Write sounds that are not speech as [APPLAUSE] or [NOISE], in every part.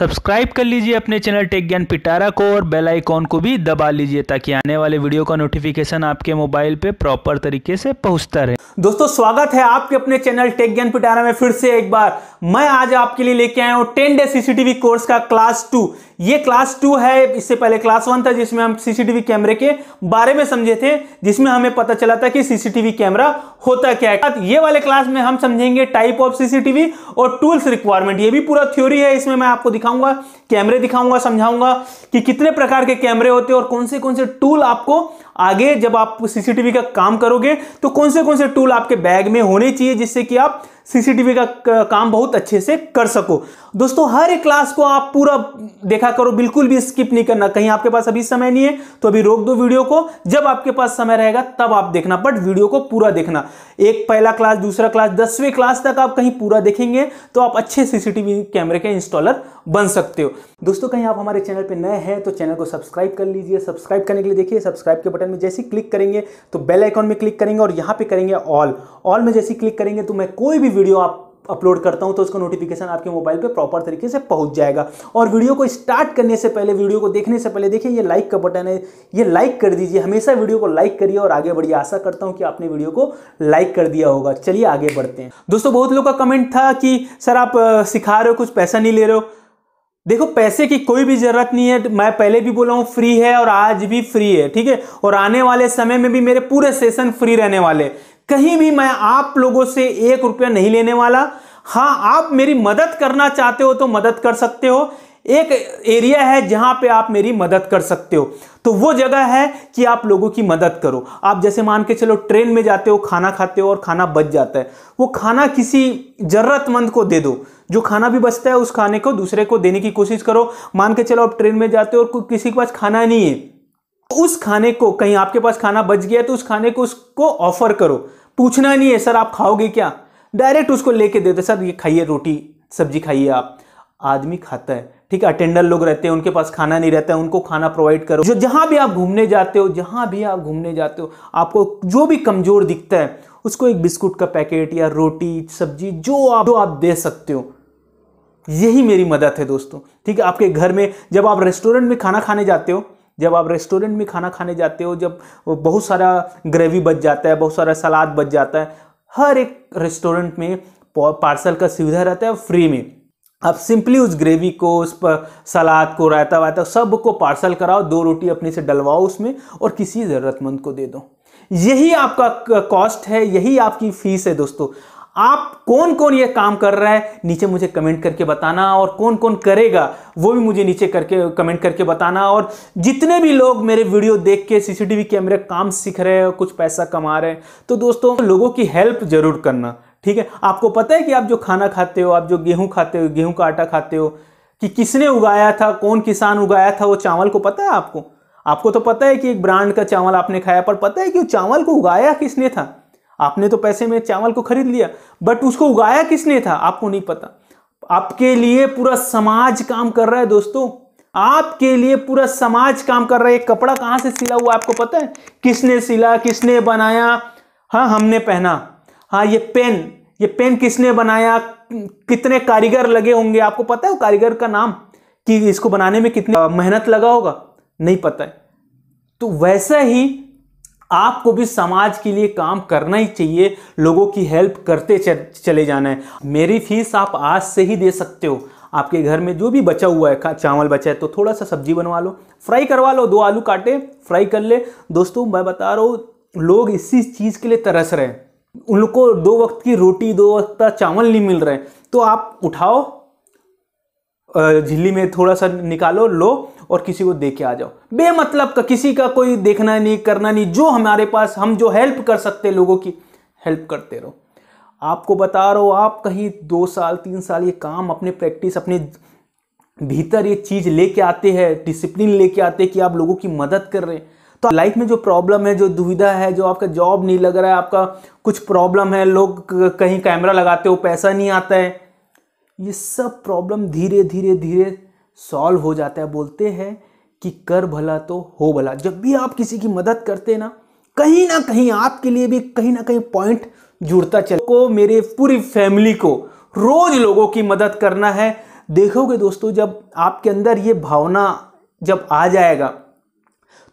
subscribe कर लीजिए अपने चैनल टेक ज्ञान पिटारा को और बेल आइकॉन को भी दबा लीजिए ताकि आने वाले वीडियो का नोटिफिकेशन आपके मोबाइल पे प्रॉपर तरीके से पहुंचता रहे दोस्तों स्वागत है आपके अपने चैनल टेक ज्ञान पिटारा में फिर से एक बार मैं आज आपके लिए लेके आया हूँ टेन डे सीसीटीवी कोर्स का क्लास टू ये क्लास टू है इससे पहले क्लास वन था जिसमें हम सीसीटीवी कैमरे के बारे में समझे थे जिसमें हमें पता चला था कि सीसीटीवी कैमरा होता क्या है ये वाले क्लास में हम समझेंगे टाइप ऑफ सीसीटीवी और टूल्स रिक्वायरमेंट ये भी पूरा थ्योरी है इसमें मैं आपको दिखाऊंगा कैमरे दिखाऊंगा समझाऊंगा कि कितने प्रकार के कैमरे होते हैं और कौन से कौन से टूल आपको आगे जब आप सीसीटीवी का काम करोगे तो कौन से कौन से टूल आपके बैग में होने चाहिए जिससे कि आप सीसीटीवी का काम बहुत अच्छे से कर सको दोस्तों हर एक क्लास को आप पूरा देखा करो बिल्कुल भी स्किप नहीं करना कहीं आपके पास अभी समय नहीं है तो अभी रोक दो वीडियो को जब आपके पास समय रहेगा तब आप देखना बट वीडियो को पूरा देखना एक पहला क्लास दूसरा क्लास दसवीं क्लास तक आप कहीं पूरा देखेंगे तो आप अच्छे सीसीटीवी कैमरे के इंस्टॉलर बन सकते हो दोस्तों कहीं आप हमारे चैनल पर नए हैं तो चैनल को सब्सक्राइब कर लीजिए सब्सक्राइब करने के लिए देखिए सब्सक्राइब के बटन में जैसे क्लिक करेंगे तो बेल आइकॉन में क्लिक करेंगे और यहाँ पे करेंगे ऑल ऑल में जैसे क्लिक करेंगे तो मैं कोई भी वीडियो आप अपलोड करता हूं तो उसका नोटिफिकेशन आपके मोबाइल पे प्रॉपर तरीके से पहुंच जाएगा और वीडियो को स्टार्ट करने से पहले वीडियो को देखने से पहले देखिए ये लाइक का बटन है ये लाइक कर दीजिए हमेशा वीडियो को लाइक करिए और आगे बढ़िए आशा करता हूं कि आपने वीडियो को लाइक कर दिया होगा चलिए आगे बढ़ते हैं दोस्तों बहुत लोग का कमेंट था कि सर आप सिखा रहे हो कुछ पैसा नहीं ले रहे हो देखो पैसे की कोई भी जरूरत नहीं है मैं पहले भी बोला हूं फ्री है और आज भी फ्री है ठीक है और आने वाले समय में भी मेरे पूरे सेशन फ्री रहने वाले कहीं भी मैं आप लोगों से एक रुपया नहीं लेने वाला हाँ आप मेरी मदद करना चाहते हो तो मदद कर सकते हो एक एरिया है जहां पे आप मेरी मदद कर सकते हो तो वो जगह है कि आप लोगों की मदद करो आप जैसे मान के चलो ट्रेन में जाते हो खाना खाते हो और खाना बच जाता है वो खाना किसी ज़रूरतमंद को दे दो जो खाना भी बचता है उस खाने को दूसरे को देने की कोशिश करो मान के चलो आप ट्रेन में जाते हो और किसी के पास खाना नहीं है तो उस खाने को कहीं आपके पास खाना बच गया तो उस खाने को उसको ऑफर करो पूछना नहीं है सर आप खाओगे क्या डायरेक्ट उसको लेके देते सर ये खाइए रोटी सब्जी खाइए आप आदमी खाता है ठीक है अटेंडर लोग रहते हैं उनके पास खाना नहीं रहता है उनको खाना प्रोवाइड करो जो जहाँ भी आप घूमने जाते हो जहाँ भी आप घूमने जाते हो आपको जो भी कमज़ोर दिखता है उसको एक बिस्कुट का पैकेट या रोटी सब्जी जो आप जो आप दे सकते हो यही मेरी मदद है दोस्तों ठीक है आपके घर में जब आप रेस्टोरेंट में खाना खाने जाते हो जब आप रेस्टोरेंट में खाना खाने जाते हो जब बहुत सारा ग्रेवी बच जाता है बहुत सारा सलाद बच जाता है हर एक रेस्टोरेंट में पार्सल का सुविधा रहता है फ्री में आप सिंपली उस ग्रेवी को उस पर सलाद को रायता वायता सब को पार्सल कराओ दो रोटी अपने से डलवाओ उसमें और किसी ज़रूरतमंद को दे दो यही आपका कॉस्ट है यही आपकी फीस है दोस्तों आप कौन कौन ये काम कर रहा है नीचे मुझे कमेंट करके बताना और कौन कौन करेगा वो भी मुझे नीचे करके कमेंट करके बताना और जितने भी लोग मेरे वीडियो देख के सीसीटीवी कैमरे काम सीख रहे हैं कुछ पैसा कमा रहे हैं तो दोस्तों लोगों की हेल्प जरूर करना ठीक है आपको पता है कि आप जो खाना खाते हो आप जो गेहूं खाते हो गेहूं का आटा खाते हो कि किसने उगाया था कौन किसान उगाया था वो चावल को पता है आपको आपको तो पता है कि एक ब्रांड का चावल आपने खाया पर पता है कि वो चावल को उगाया किसने था आपने तो पैसे में चावल को खरीद लिया बट उसको उगाया किसने था आपको नहीं पता आपके लिए पूरा समाज काम कर रहा है दोस्तों आपके लिए पूरा समाज काम कर रहा है कपड़ा कहाँ से सिला हुआ आपको पता है किसने सिला किसने बनाया हाँ हमने पहना हाँ ये पेन ये पेन किसने बनाया कितने कारीगर लगे होंगे आपको पता है कारीगर का नाम कि इसको बनाने में कितनी मेहनत लगा होगा नहीं पता है तो वैसा ही आपको भी समाज के लिए काम करना ही चाहिए लोगों की हेल्प करते चले जाना है मेरी फीस आप आज से ही दे सकते हो आपके घर में जो भी बचा हुआ है चावल बचा है तो थोड़ा सा सब्जी बनवा लो फ्राई करवा लो दो आलू काटे फ्राई कर ले दोस्तों मैं बता रहा हूँ लोग इसी चीज़ के लिए तरस रहे हैं उन लोग दो वक्त की रोटी दो वक्त का चावल नहीं मिल रहे तो आप उठाओ झिल्ली में थोड़ा सा निकालो लो और किसी को दे के आ जाओ बेमतलब का किसी का कोई देखना नहीं करना नहीं जो हमारे पास हम जो हेल्प कर सकते लोगों की हेल्प करते रहो आपको बता रहा आप कहीं दो साल तीन साल ये काम अपने प्रैक्टिस अपने भीतर ये चीज़ लेके आते हैं डिसिप्लिन लेके आते हैं कि आप लोगों की मदद कर रहे हैं तो लाइफ में जो प्रॉब्लम है जो दुविधा है जो आपका जॉब नहीं लग रहा है आपका कुछ प्रॉब्लम है लोग कहीं कैमरा लगाते हो पैसा नहीं आता है ये सब प्रॉब्लम धीरे धीरे धीरे सॉल्व हो जाता है बोलते हैं कि कर भला तो हो भला जब भी आप किसी की मदद करते हैं ना कहीं ना कहीं आपके लिए भी कहीं ना कहीं पॉइंट जुड़ता चले को मेरे पूरी फैमिली को रोज लोगों की मदद करना है देखोगे दोस्तों जब आपके अंदर ये भावना जब आ जाएगा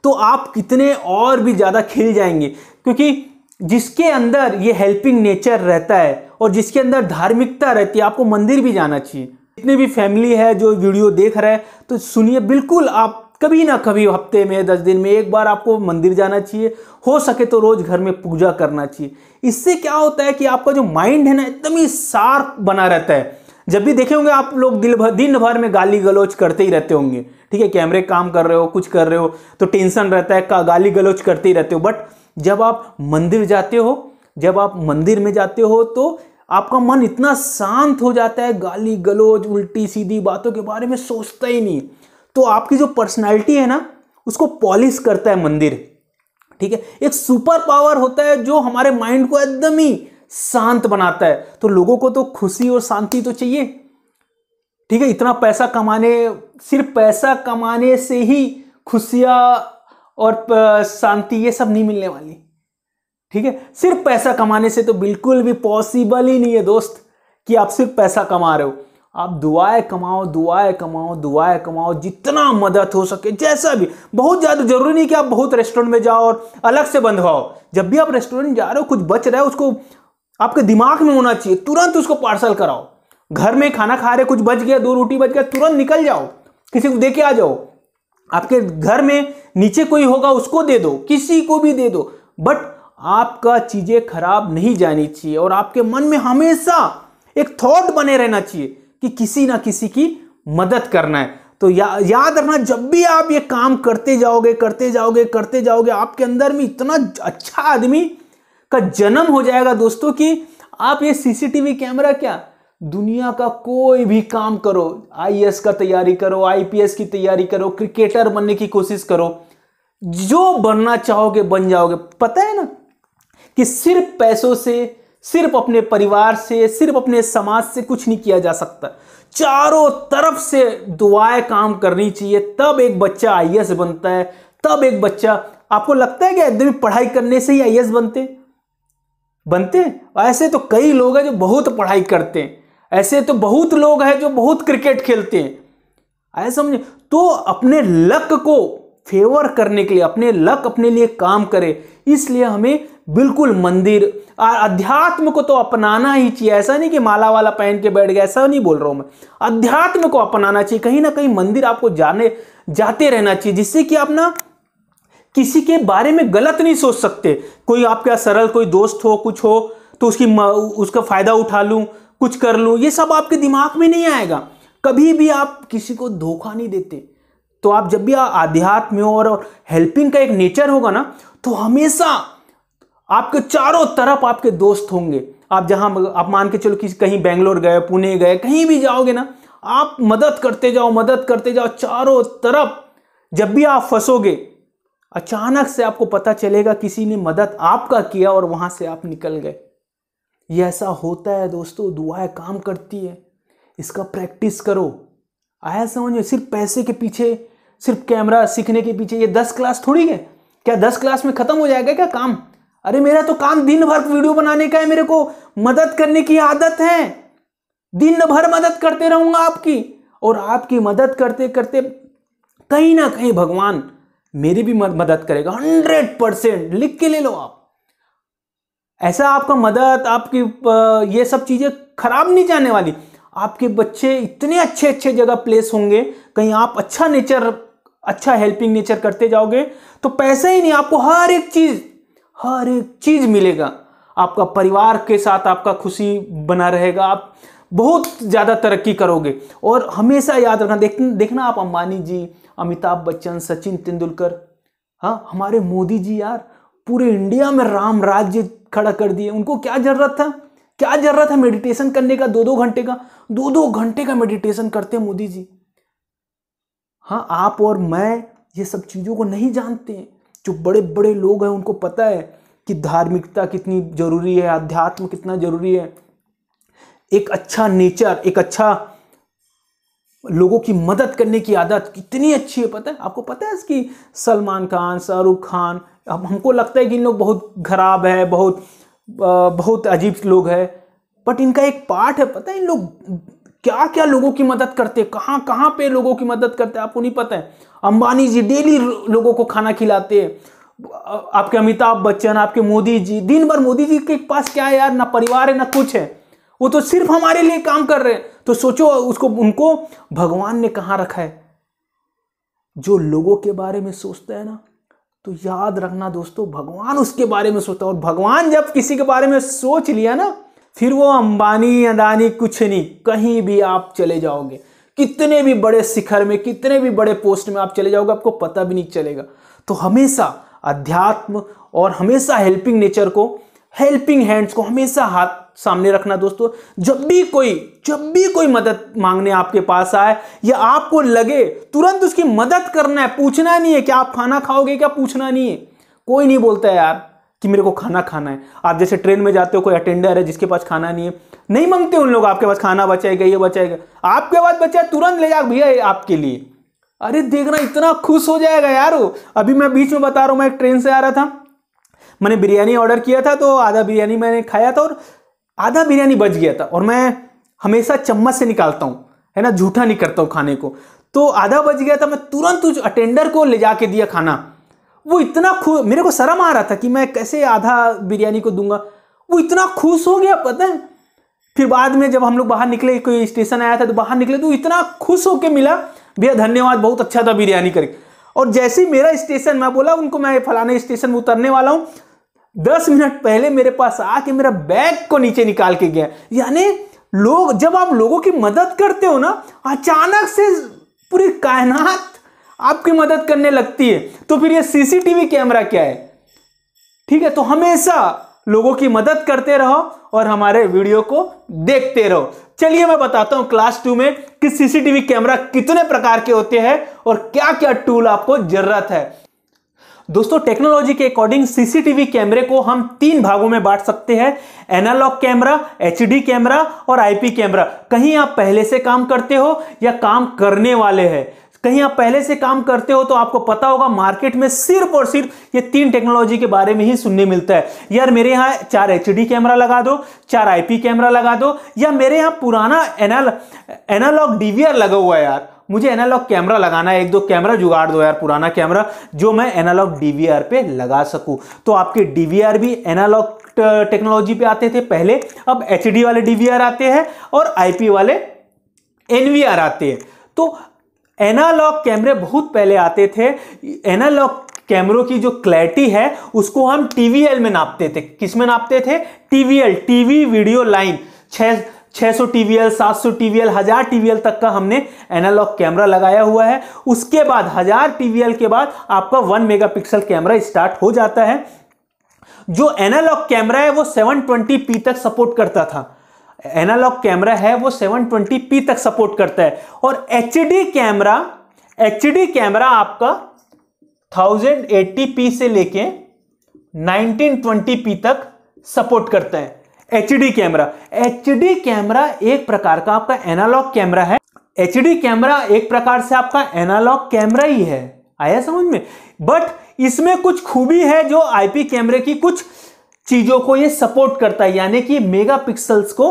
तो आप कितने और भी ज़्यादा खिल जाएंगे क्योंकि जिसके अंदर ये हेल्पिंग नेचर रहता है और जिसके अंदर धार्मिकता रहती है आपको मंदिर भी जाना चाहिए जितने भी फैमिली है जो वीडियो देख रहा है तो सुनिए बिल्कुल आप कभी ना कभी हफ्ते में दस दिन में एक बार आपको मंदिर जाना चाहिए हो सके तो रोज़ घर में पूजा करना चाहिए इससे क्या होता है कि आपका जो माइंड है ना एकदम ही शार्प बना रहता है जब भी देखे होंगे आप लोग दिल भर दिन भर में गाली गलौज करते ही रहते होंगे ठीक है कैमरे काम कर रहे हो कुछ कर रहे हो तो टेंशन रहता है गाली गलोच करते ही रहते हो बट जब आप मंदिर जाते हो जब आप मंदिर में जाते हो तो आपका मन इतना शांत हो जाता है गाली गलोच उल्टी सीधी बातों के बारे में सोचता ही नहीं तो आपकी जो पर्सनैलिटी है ना उसको पॉलिश करता है मंदिर ठीक है एक सुपर पावर होता है जो हमारे माइंड को एकदम ही शांत बनाता है तो लोगों को तो खुशी और शांति तो चाहिए ठीक है इतना पैसा कमाने सिर्फ पैसा कमाने से ही खुशियाँ और शांति ये सब नहीं मिलने वाली ठीक है सिर्फ पैसा कमाने से तो बिल्कुल भी पॉसिबल ही नहीं है दोस्त कि आप सिर्फ पैसा कमा रहे हो आप दुआएं कमाओ दुआएं कमाओ दुआएं कमाओ जितना मदद हो सके जैसा भी बहुत ज़्यादा जरूरी नहीं कि आप बहुत रेस्टोरेंट में जाओ और अलग से बंधवाओ जब भी आप रेस्टोरेंट जा रहे हो कुछ बच रहा है उसको आपके दिमाग में होना चाहिए तुरंत उसको पार्सल कराओ घर में खाना खा रहे कुछ बच गया दो रोटी बच गया तुरंत निकल जाओ किसी को दे के आ जाओ आपके घर में नीचे कोई होगा उसको दे दो किसी को भी दे दो बट आपका चीज़ें खराब नहीं जानी चाहिए और आपके मन में हमेशा एक थॉट बने रहना चाहिए कि किसी ना किसी की मदद करना है तो या, याद रखना जब भी आप ये काम करते जाओगे करते जाओगे करते जाओगे आपके अंदर में इतना अच्छा आदमी का जन्म हो जाएगा दोस्तों कि आप ये सीसीटीवी कैमरा क्या दुनिया का कोई भी काम करो आई का तैयारी करो आईपीएस की तैयारी करो क्रिकेटर बनने की कोशिश करो जो बनना चाहोगे बन जाओगे पता है ना कि सिर्फ पैसों से सिर्फ अपने परिवार से सिर्फ अपने समाज से कुछ नहीं किया जा सकता चारों तरफ से दुआएं काम करनी चाहिए तब एक बच्चा आई बनता है तब एक बच्चा आपको लगता है कि एकदम पढ़ाई करने से ही आई बनते बनते ऐसे तो कई लोग हैं जो बहुत पढ़ाई करते हैं ऐसे तो बहुत लोग हैं जो बहुत क्रिकेट खेलते हैं आया समझे तो अपने लक को फेवर करने के लिए अपने लक अपने लिए काम करे इसलिए हमें बिल्कुल मंदिर अध्यात्म को तो अपनाना ही चाहिए ऐसा नहीं कि माला वाला पहन के बैठ गया ऐसा नहीं बोल रहा हूं मैं अध्यात्म को अपनाना चाहिए कहीं ना कहीं मंदिर आपको जाने जाते रहना चाहिए जिससे कि आप ना किसी के बारे में गलत नहीं सोच सकते कोई आपका सरल कोई दोस्त हो कुछ हो तो उसकी उसका फ़ायदा उठा लूँ कुछ कर लूँ ये सब आपके दिमाग में नहीं आएगा कभी भी आप किसी को धोखा नहीं देते तो आप जब भी आध्यात्म और हेल्पिंग का एक नेचर होगा ना तो हमेशा आपके चारों तरफ आपके दोस्त होंगे आप जहाँ आप मान के चलो किसी कहीं बेंगलोर गए पुणे गए कहीं भी जाओगे ना आप मदद करते जाओ मदद करते जाओ चारों तरफ जब भी आप फंसोगे अचानक से आपको पता चलेगा किसी ने मदद आपका किया और वहाँ से आप निकल गए ये ऐसा होता है दोस्तों दुआएं काम करती है इसका प्रैक्टिस करो आया समझ सिर्फ पैसे के पीछे सिर्फ कैमरा सीखने के पीछे ये दस क्लास थोड़ी है क्या दस क्लास में ख़त्म हो जाएगा क्या काम अरे मेरा तो काम दिन भर वीडियो बनाने का है मेरे को मदद करने की आदत है दिन भर मदद करते रहूँगा आपकी और आपकी मदद करते करते कहीं ना कहीं भगवान मेरी भी मदद करेगा हंड्रेड परसेंट लिख के ले लो आप ऐसा आपका मदद आपकी ये सब चीज़ें खराब नहीं जाने वाली आपके बच्चे इतने अच्छे अच्छे जगह प्लेस होंगे कहीं आप अच्छा नेचर अच्छा हेल्पिंग नेचर करते जाओगे तो पैसा ही नहीं आपको हर एक चीज़ हर एक चीज़ मिलेगा आपका परिवार के साथ आपका खुशी बना रहेगा आप बहुत ज़्यादा तरक्की करोगे और हमेशा याद रखना देख देखना आप अंबानी जी अमिताभ बच्चन सचिन तेंदुलकर हाँ हमारे मोदी जी यार पूरे इंडिया में राम राज्य खड़ा कर दिए उनको क्या जरूरत था क्या जरूरत है मेडिटेशन करने का दो दो घंटे का दो दो घंटे का मेडिटेशन करते हैं मोदी जी हाँ आप और मैं ये सब चीज़ों को नहीं जानते हैं जो बड़े बड़े लोग हैं उनको पता है कि धार्मिकता कितनी ज़रूरी है अध्यात्म कितना ज़रूरी है एक अच्छा नेचर एक अच्छा लोगों की मदद करने की आदत कितनी अच्छी है पता है आपको पता है इसकी सलमान खान शाहरुख खान अब हमको लगता है कि इन लोग बहुत खराब है बहुत बहुत अजीब लोग है बट इनका एक पार्ट है पता है इन लोग क्या क्या लोगों की मदद करते हैं कहाँ कहाँ पे लोगों की मदद करते हैं आपको नहीं पता है अंबानी जी डेली लोगों को खाना खिलाते हैं आपके अमिताभ बच्चन आपके मोदी जी दिन भर मोदी जी के पास क्या है यार ना परिवार है ना कुछ है वो तो सिर्फ हमारे लिए काम कर रहे हैं तो सोचो उसको उनको भगवान ने कहाँ रखा है जो लोगों के बारे में सोचता है ना तो याद रखना दोस्तों भगवान उसके बारे में सोचता और भगवान जब किसी के बारे में सोच लिया ना फिर वो अंबानी अदानी कुछ नहीं कहीं भी आप चले जाओगे कितने भी बड़े शिखर में कितने भी बड़े पोस्ट में आप चले जाओगे आपको पता भी नहीं चलेगा तो हमेशा अध्यात्म और हमेशा हेल्पिंग नेचर को हेल्पिंग हैंड्स को हमेशा हाथ सामने रखना दोस्तों जब भी कोई जब भी कोई मदद मांगने आपके पास आए या आपको लगे तुरंत उसकी मदद करना है पूछना नहीं है कि आप खाना खाओगे क्या पूछना नहीं है कोई नहीं बोलता है यार कि मेरे को खाना खाना है आप जैसे ट्रेन में जाते हो कोई अटेंडर है जिसके पास खाना नहीं है नहीं मांगते उन लोग आपके पास खाना बचाएगा ये बचाएगा आपके पास बचा तुरंत ले जाओ भैया आपके लिए अरे देखना इतना खुश हो जाएगा यार अभी मैं बीच में बता रहा हूँ मैं एक ट्रेन से आ रहा था मैंने बिरयानी ऑर्डर किया था तो आधा बिरयानी मैंने खाया था और आधा बिरयानी बच गया था और मैं हमेशा चम्मच से निकालता हूँ है ना झूठा नहीं करता हूँ खाने को तो आधा बच गया था मैं तुरंत उस अटेंडर को ले जाके दिया खाना वो इतना खुश मेरे को शर्म आ रहा था कि मैं कैसे आधा बिरयानी को दूंगा वो इतना खुश हो गया पता है फिर बाद में जब हम लोग बाहर निकले कोई स्टेशन आया था तो बाहर निकले तो इतना खुश होकर मिला भैया धन्यवाद बहुत अच्छा था बिरयानी करके और जैसे ही मेरा स्टेशन मैं बोला उनको मैं फलाने स्टेशन में उतरने वाला हूँ दस मिनट पहले मेरे पास आके मेरा बैग को नीचे निकाल के गया यानी लोग जब आप लोगों की मदद करते हो ना अचानक से पूरी कायनात आपकी मदद करने लगती है तो फिर ये सीसीटीवी कैमरा क्या है ठीक है तो हमेशा लोगों की मदद करते रहो और हमारे वीडियो को देखते रहो चलिए मैं बताता हूं क्लास टू में कि सीसीटीवी कैमरा कितने प्रकार के होते हैं और क्या क्या टूल आपको जरूरत है दोस्तों टेक्नोलॉजी के अकॉर्डिंग सीसीटीवी कैमरे को हम तीन भागों में बांट सकते हैं एनालॉग कैमरा एच कैमरा और आईपी कैमरा कहीं आप पहले से काम करते हो या काम करने वाले हैं कहीं आप पहले से काम करते हो तो आपको पता होगा मार्केट में सिर्फ और सिर्फ ये तीन टेक्नोलॉजी के बारे में ही सुनने मिलता है यार मेरे यहाँ चार एच कैमरा लगा दो चार आईपी कैमरा लगा दो या मेरे यहाँ पुराना एनाल एनालॉग डीवीआर लगा हुआ है यार मुझे एनालॉग कैमरा लगाना है एक दो कैमरा जुगाड़ दो यार पुराना कैमरा जो मैं एनालॉग डीवीआर पे लगा सकूं तो आपके डीवीआर भी एनालॉग टेक्नोलॉजी पे आते थे पहले अब एच वाले डीवीआर आते हैं और आईपी वाले एनवीआर आते हैं तो एनालॉग कैमरे बहुत पहले आते थे एनालॉग कैमरों की जो क्लैरिटी है उसको हम टीवीएल में नापते थे किस में नापते थे टीवीएल टीवी वीडियो लाइन छह 600 टीवीएल 700 टीवीएल 1000 टीवीएल तक का हमने एनालॉग कैमरा लगाया हुआ है उसके बाद 1000 टीवीएल के बाद आपका 1 मेगापिक्सल कैमरा स्टार्ट हो जाता है जो एनालॉग कैमरा है वो 720p तक सपोर्ट करता था एनालॉग कैमरा है वो 720p तक सपोर्ट करता है और एच कैमरा एच कैमरा आपका पी से लेके पी तक सपोर्ट करता है एच कैमरा एच कैमरा एक प्रकार का आपका एनालॉग कैमरा है एच कैमरा एक प्रकार से आपका एनालॉग कैमरा ही है आया समझ में बट इसमें कुछ खूबी है जो आईपी कैमरे की कुछ चीज़ों को ये सपोर्ट करता है यानी कि मेगापिक्सल्स को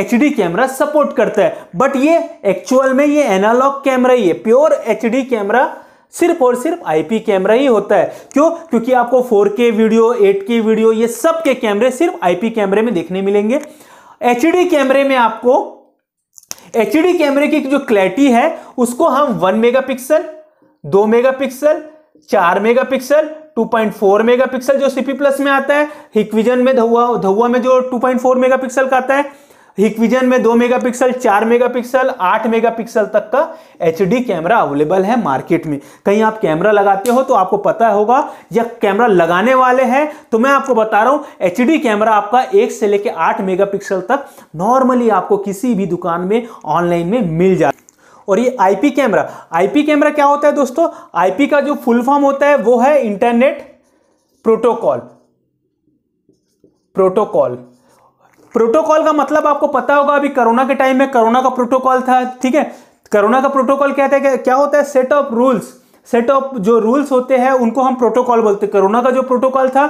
एच कैमरा सपोर्ट करता है बट ये एक्चुअल में ये एनालॉग कैमरा ही है प्योर एच कैमरा सिर्फ और सिर्फ आईपी कैमरा ही होता है क्यों क्योंकि आपको 4K वीडियो 8K वीडियो ये सब के कैमरे सिर्फ आईपी कैमरे में देखने मिलेंगे एच कैमरे में आपको एच कैमरे की जो क्लैरिटी है उसको हम 1 मेगापिक्सल 2 मेगापिक्सल 4 मेगापिक्सल 2.4 मेगापिक्सल जो सीपी प्लस में आता है हिकविजन में धुआ धुआ में जो 2.4 मेगापिक्सल का आता है हिकविजन में दो मेगापिक्सल चार मेगापिक्सल आठ मेगापिक्सल तक का डी कैमरा अवेलेबल है मार्केट में कहीं आप कैमरा लगाते हो तो आपको पता होगा या कैमरा लगाने वाले हैं तो मैं आपको बता रहा हूँ डी कैमरा आपका एक से लेकर आठ पिक्सल तक नॉर्मली आपको किसी भी दुकान में ऑनलाइन में मिल जाता और ये आईपी कैमरा आईपी कैमरा क्या होता है दोस्तों आईपी का जो फुल फॉर्म होता है वो है इंटरनेट प्रोटोकॉल प्रोटोकॉल प्रोटोकॉल का मतलब आपको पता होगा अभी कोरोना के टाइम में कोरोना का प्रोटोकॉल था ठीक है कोरोना का प्रोटोकॉल क्या था क्या होता है set of rules set of जो रूल्स होते हैं उनको हम प्रोटोकॉल बोलते हैं कोरोना का जो प्रोटोकॉल था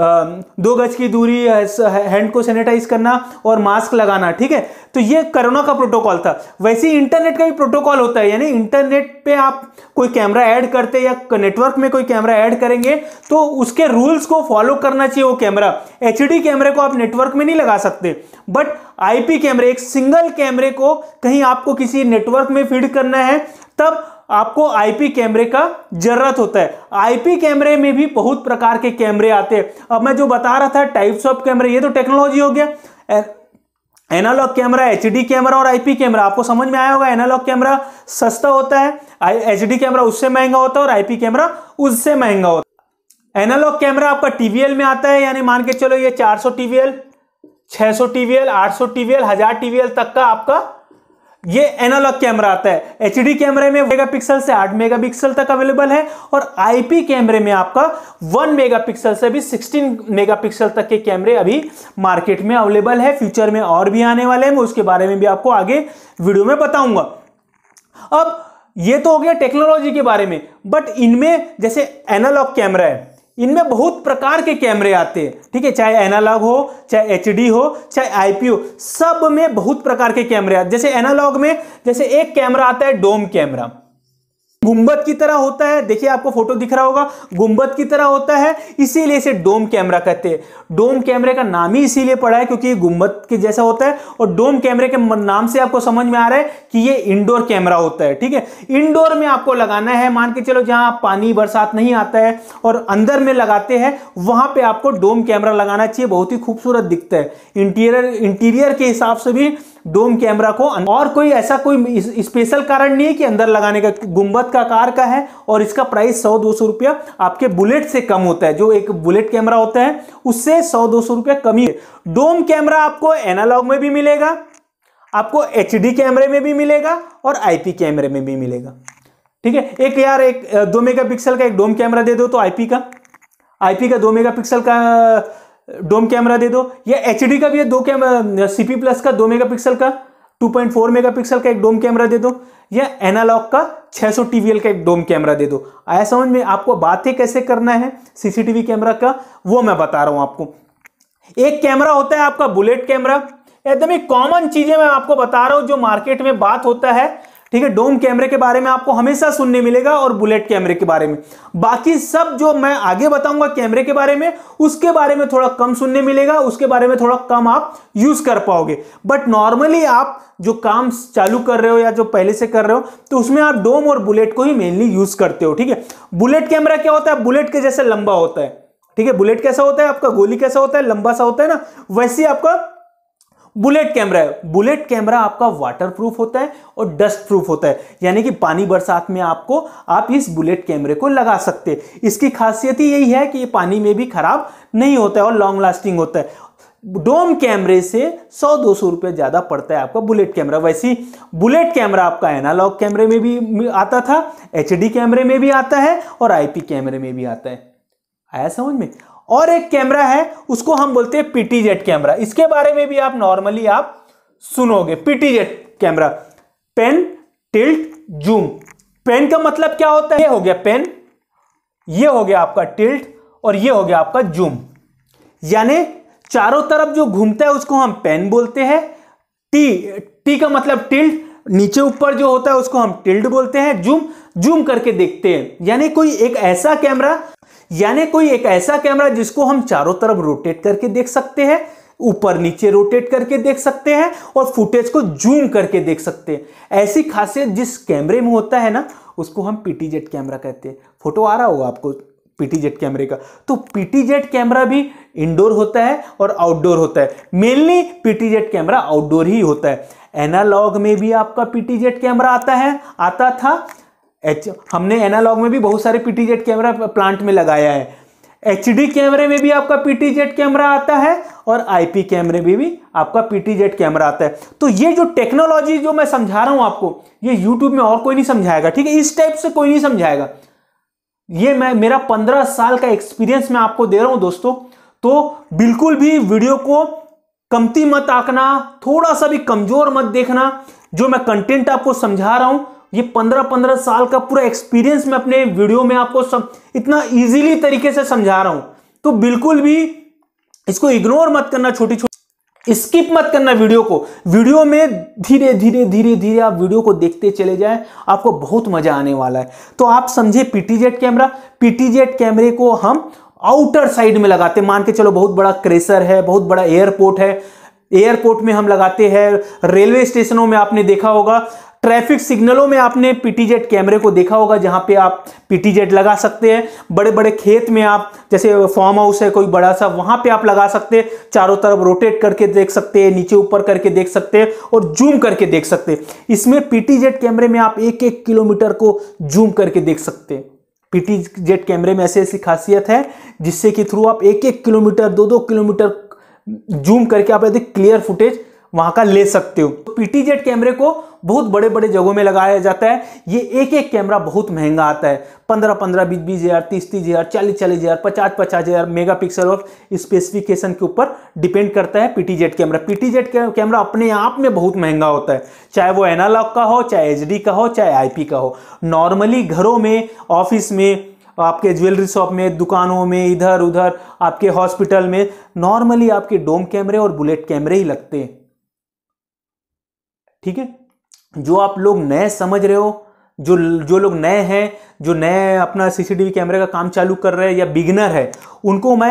दो गज की दूरी हैंड को सैनिटाइज करना और मास्क लगाना ठीक है तो ये कोरोना का प्रोटोकॉल था वैसे ही इंटरनेट का भी प्रोटोकॉल होता है यानी इंटरनेट पे आप कोई कैमरा ऐड करते या नेटवर्क में कोई कैमरा ऐड करेंगे तो उसके रूल्स को फॉलो करना चाहिए वो कैमरा एच कैमरे को आप नेटवर्क में नहीं लगा सकते बट आई कैमरे एक सिंगल कैमरे को कहीं आपको किसी नेटवर्क में फीड करना है तब आपको आईपी कैमरे का जरूरत होता है आईपी कैमरे में भी बहुत प्रकार के कैमरे आते हैं अब मैं जो बता रहा था टाइप्स ऑफ कैमरे ये तो टेक्नोलॉजी हो गया एनालॉग कैमरा एचडी कैमरा और आईपी कैमरा आपको समझ में आया होगा एनालॉग कैमरा सस्ता होता है एचडी कैमरा उससे महंगा होता है और आईपी कैमरा उससे महंगा होता है एनालॉग कैमरा आपका टीवीएल में आता है यानी मान के चलो ये 400 टीवीएल 600 टीवीएल 800 टीवीएल 1000 टीवीएल तक का आपका ये एनालॉग कैमरा आता है डी कैमरे में मेगापिक्सल से 8 मेगापिक्सल तक अवेलेबल है और आईपी कैमरे में आपका 1 मेगापिक्सल से भी 16 मेगापिक्सल तक के कैमरे अभी मार्केट में अवेलेबल है फ्यूचर में और भी आने वाले हैं मैं उसके बारे में भी आपको आगे वीडियो में बताऊंगा अब ये तो हो गया टेक्नोलॉजी के बारे में बट इनमें जैसे एनालॉग कैमरा है इनमें बहुत प्रकार के कैमरे आते हैं ठीक है चाहे एनालॉग हो चाहे एच हो चाहे आई सब में बहुत प्रकार के कैमरे आते जैसे एनालॉग में जैसे एक कैमरा आता है डोम कैमरा गुंबद की तरह होता है देखिए आपको फोटो दिख रहा होगा गुंबद की तरह होता है इसीलिए इसे डोम कैमरा कहते हैं डोम कैमरे का नाम ही इसीलिए पड़ा है क्योंकि गुंबद के जैसा होता है और डोम कैमरे के नाम से आपको समझ में आ रहा है कि ये इंडोर कैमरा होता है ठीक है इंडोर में आपको लगाना है मान के चलो जहां पानी बरसात नहीं आता है और अंदर में लगाते हैं वहां पर आपको डोम कैमरा लगाना चाहिए बहुत ही खूबसूरत दिखता है इंटीरियर इंटीरियर के हिसाब से भी डोम कैमरा को अं-, और कोई ऐसा कोई स्पेशल कारण नहीं है कि अंदर लगाने का गुम्बद का कार का है और इसका प्राइस सौ दो सौ रुपया आपके बुलेट से कम होता है जो एक बुलेट कैमरा होता है उससे सौ दो सौ रुपया कम ही है डोम कैमरा आपको एनालॉग में भी मिलेगा आपको एच कैमरे में भी मिलेगा और आई कैमरे में भी मिलेगा ठीक है एक यार एक दो मेगापिक्सल का एक डोम कैमरा दे दो तो आईपी का आईपी का दो मेगापिक्सल का डोम कैमरा दे दो या एच का भी है दो कैमरा सीपी प्लस का दो मेगापिक्सल का 2.4 मेगापिक्सल का एक डोम कैमरा दे दो या एनालॉग का 600 सौ का एक डोम कैमरा दे दो आया समझ में आपको बातें कैसे करना है सीसीटीवी कैमरा का वो मैं बता रहा हूं आपको एक कैमरा होता है आपका बुलेट कैमरा एकदम ही कॉमन चीज़ें मैं आपको बता रहा हूं जो मार्केट में बात होता है ठीक है डोम कैमरे के बारे में आपको हमेशा सुनने मिलेगा और बुलेट कैमरे के बारे में बाकी सब जो मैं आगे बताऊंगा कैमरे के बारे में उसके बारे में थोड़ा कम सुनने मिलेगा उसके बारे में थोड़ा कम आप यूज कर पाओगे बट नॉर्मली आप जो काम चालू कर रहे हो या जो पहले से कर रहे हो तो उसमें आप डोम और बुलेट को ही मेनली यूज करते हो ठीक है बुलेट कैमरा क्या होता है बुलेट के जैसे लंबा होता है ठीक है बुलेट कैसा होता है आपका गोली कैसा होता है लंबा सा होता है ना वैसे आपका बुलेट कैमरा है बुलेट कैमरा आपका वाटर प्रूफ होता है और डस्ट प्रूफ होता है यानी कि पानी बरसात में आपको आप इस बुलेट कैमरे को लगा सकते हैं इसकी खासियत ही यही है कि ये पानी में भी खराब नहीं होता है और लॉन्ग लास्टिंग होता है डोम कैमरे से 100-200 सौ ज़्यादा पड़ता है आपका बुलेट कैमरा वैसी बुलेट कैमरा आपका एनालॉग कैमरे में भी आता था एच कैमरे में भी आता है और आई कैमरे में भी आता है आया समझ में और एक कैमरा है उसको हम बोलते हैं पीटी जेट कैमरा इसके बारे में भी आप नॉर्मली आप सुनोगे PT Z camera pan tilt zoom pan का मतलब क्या होता है ये हो गया पेन ये हो गया आपका टिल्ट और ये हो गया आपका जूम यानी चारों तरफ जो घूमता है उसको हम पेन बोलते हैं टी टी का मतलब टिल्ट नीचे ऊपर जो होता है उसको हम टिल्ड बोलते हैं जूम जूम करके देखते हैं यानी कोई एक ऐसा कैमरा यानी कोई एक ऐसा कैमरा जिसको हम चारों तरफ रोटेट करके देख सकते हैं ऊपर नीचे रोटेट करके देख सकते हैं और फुटेज को जूम करके देख सकते हैं ऐसी खासियत जिस कैमरे में होता है ना उसको हम पीटीजेट कैमरा कहते हैं फोटो आ रहा होगा आपको पीटीजेट कैमरे का तो पीटीजेट कैमरा भी इंडोर होता है और आउटडोर होता है मेनली पीटीजेट कैमरा आउटडोर ही होता है एनालॉग में भी आपका पीटीजेट कैमरा आता है आता था एच हमने एनालॉग में भी बहुत सारे पीटीजेट कैमरा प्लांट में लगाया है एच कैमरे में भी आपका पीटीजेट कैमरा आता है और आईपी कैमरे में भी आपका पीटीजेट कैमरा आता है तो ये जो टेक्नोलॉजी जो मैं समझा रहा हूं आपको ये यूट्यूब में और कोई नहीं समझाएगा ठीक है इस टाइप से कोई नहीं समझाएगा ये मैं मेरा पंद्रह साल का एक्सपीरियंस मैं आपको दे रहा हूं दोस्तों तो बिल्कुल भी वीडियो को कमती मत आंकना थोड़ा सा भी कमजोर मत देखना जो मैं कंटेंट आपको समझा रहा हूं ये पंद्रह पंद्रह साल का पूरा एक्सपीरियंस मैं अपने वीडियो में आपको सम, इतना इजीली तरीके से समझा रहा हूं तो बिल्कुल भी इसको इग्नोर मत करना छोटी छोटी स्किप मत करना वीडियो को वीडियो में धीरे धीरे धीरे धीरे आप वीडियो को देखते चले जाए आपको बहुत मजा आने वाला है तो आप समझे पीटीजेट कैमरा पीटीजेट कैमरे को हम आउटर साइड में लगाते मान के चलो बहुत बड़ा क्रेशर है बहुत बड़ा एयरपोर्ट है एयरपोर्ट में हम लगाते हैं रेलवे स्टेशनों में आपने देखा होगा ट्रैफिक सिग्नलों में आपने पीटीजेट कैमरे को देखा होगा जहां पे आप पीटीजेट लगा सकते हैं बड़े बड़े खेत में आप जैसे फार्म हाउस है कोई बड़ा सा वहां पे आप लगा सकते हैं चारों तरफ रोटेट करके देख सकते हैं नीचे ऊपर करके देख सकते हैं और जूम करके देख सकते हैं इसमें पीटीजेट कैमरे में आप एक एक किलोमीटर को जूम करके देख सकते हैं पीटी जेट कैमरे में ऐसी ऐसी खासियत है जिससे कि थ्रू आप एक एक किलोमीटर दो दो किलोमीटर जूम करके आप यदि क्लियर फुटेज वहां का ले सकते हो तो पीटीजेट कैमरे को बहुत बड़े बड़े जगहों में लगाया जाता है ये एक एक कैमरा बहुत महंगा आता है पंद्रह पंद्रह बीस बीस हज़ार तीस तीस हज़ार चालीस चालीस हज़ार पचास पचास हज़ार मेगा पिक्सल और स्पेसिफिकेशन के ऊपर डिपेंड करता है पीटीजेट कैमरा पीटीजेट कैमरा अपने आप में बहुत महंगा होता है चाहे वो एनालॉग का हो चाहे एच का हो चाहे आई का हो नॉर्मली घरों में ऑफिस में आपके ज्वेलरी शॉप में दुकानों में इधर उधर आपके हॉस्पिटल में नॉर्मली आपके डोम कैमरे और बुलेट कैमरे ही लगते हैं ठीक है जो आप लोग नए समझ रहे हो जो जो लोग नए हैं जो नए अपना सीसीटीवी कैमरे का काम चालू कर रहे हैं या बिगनर है उनको मैं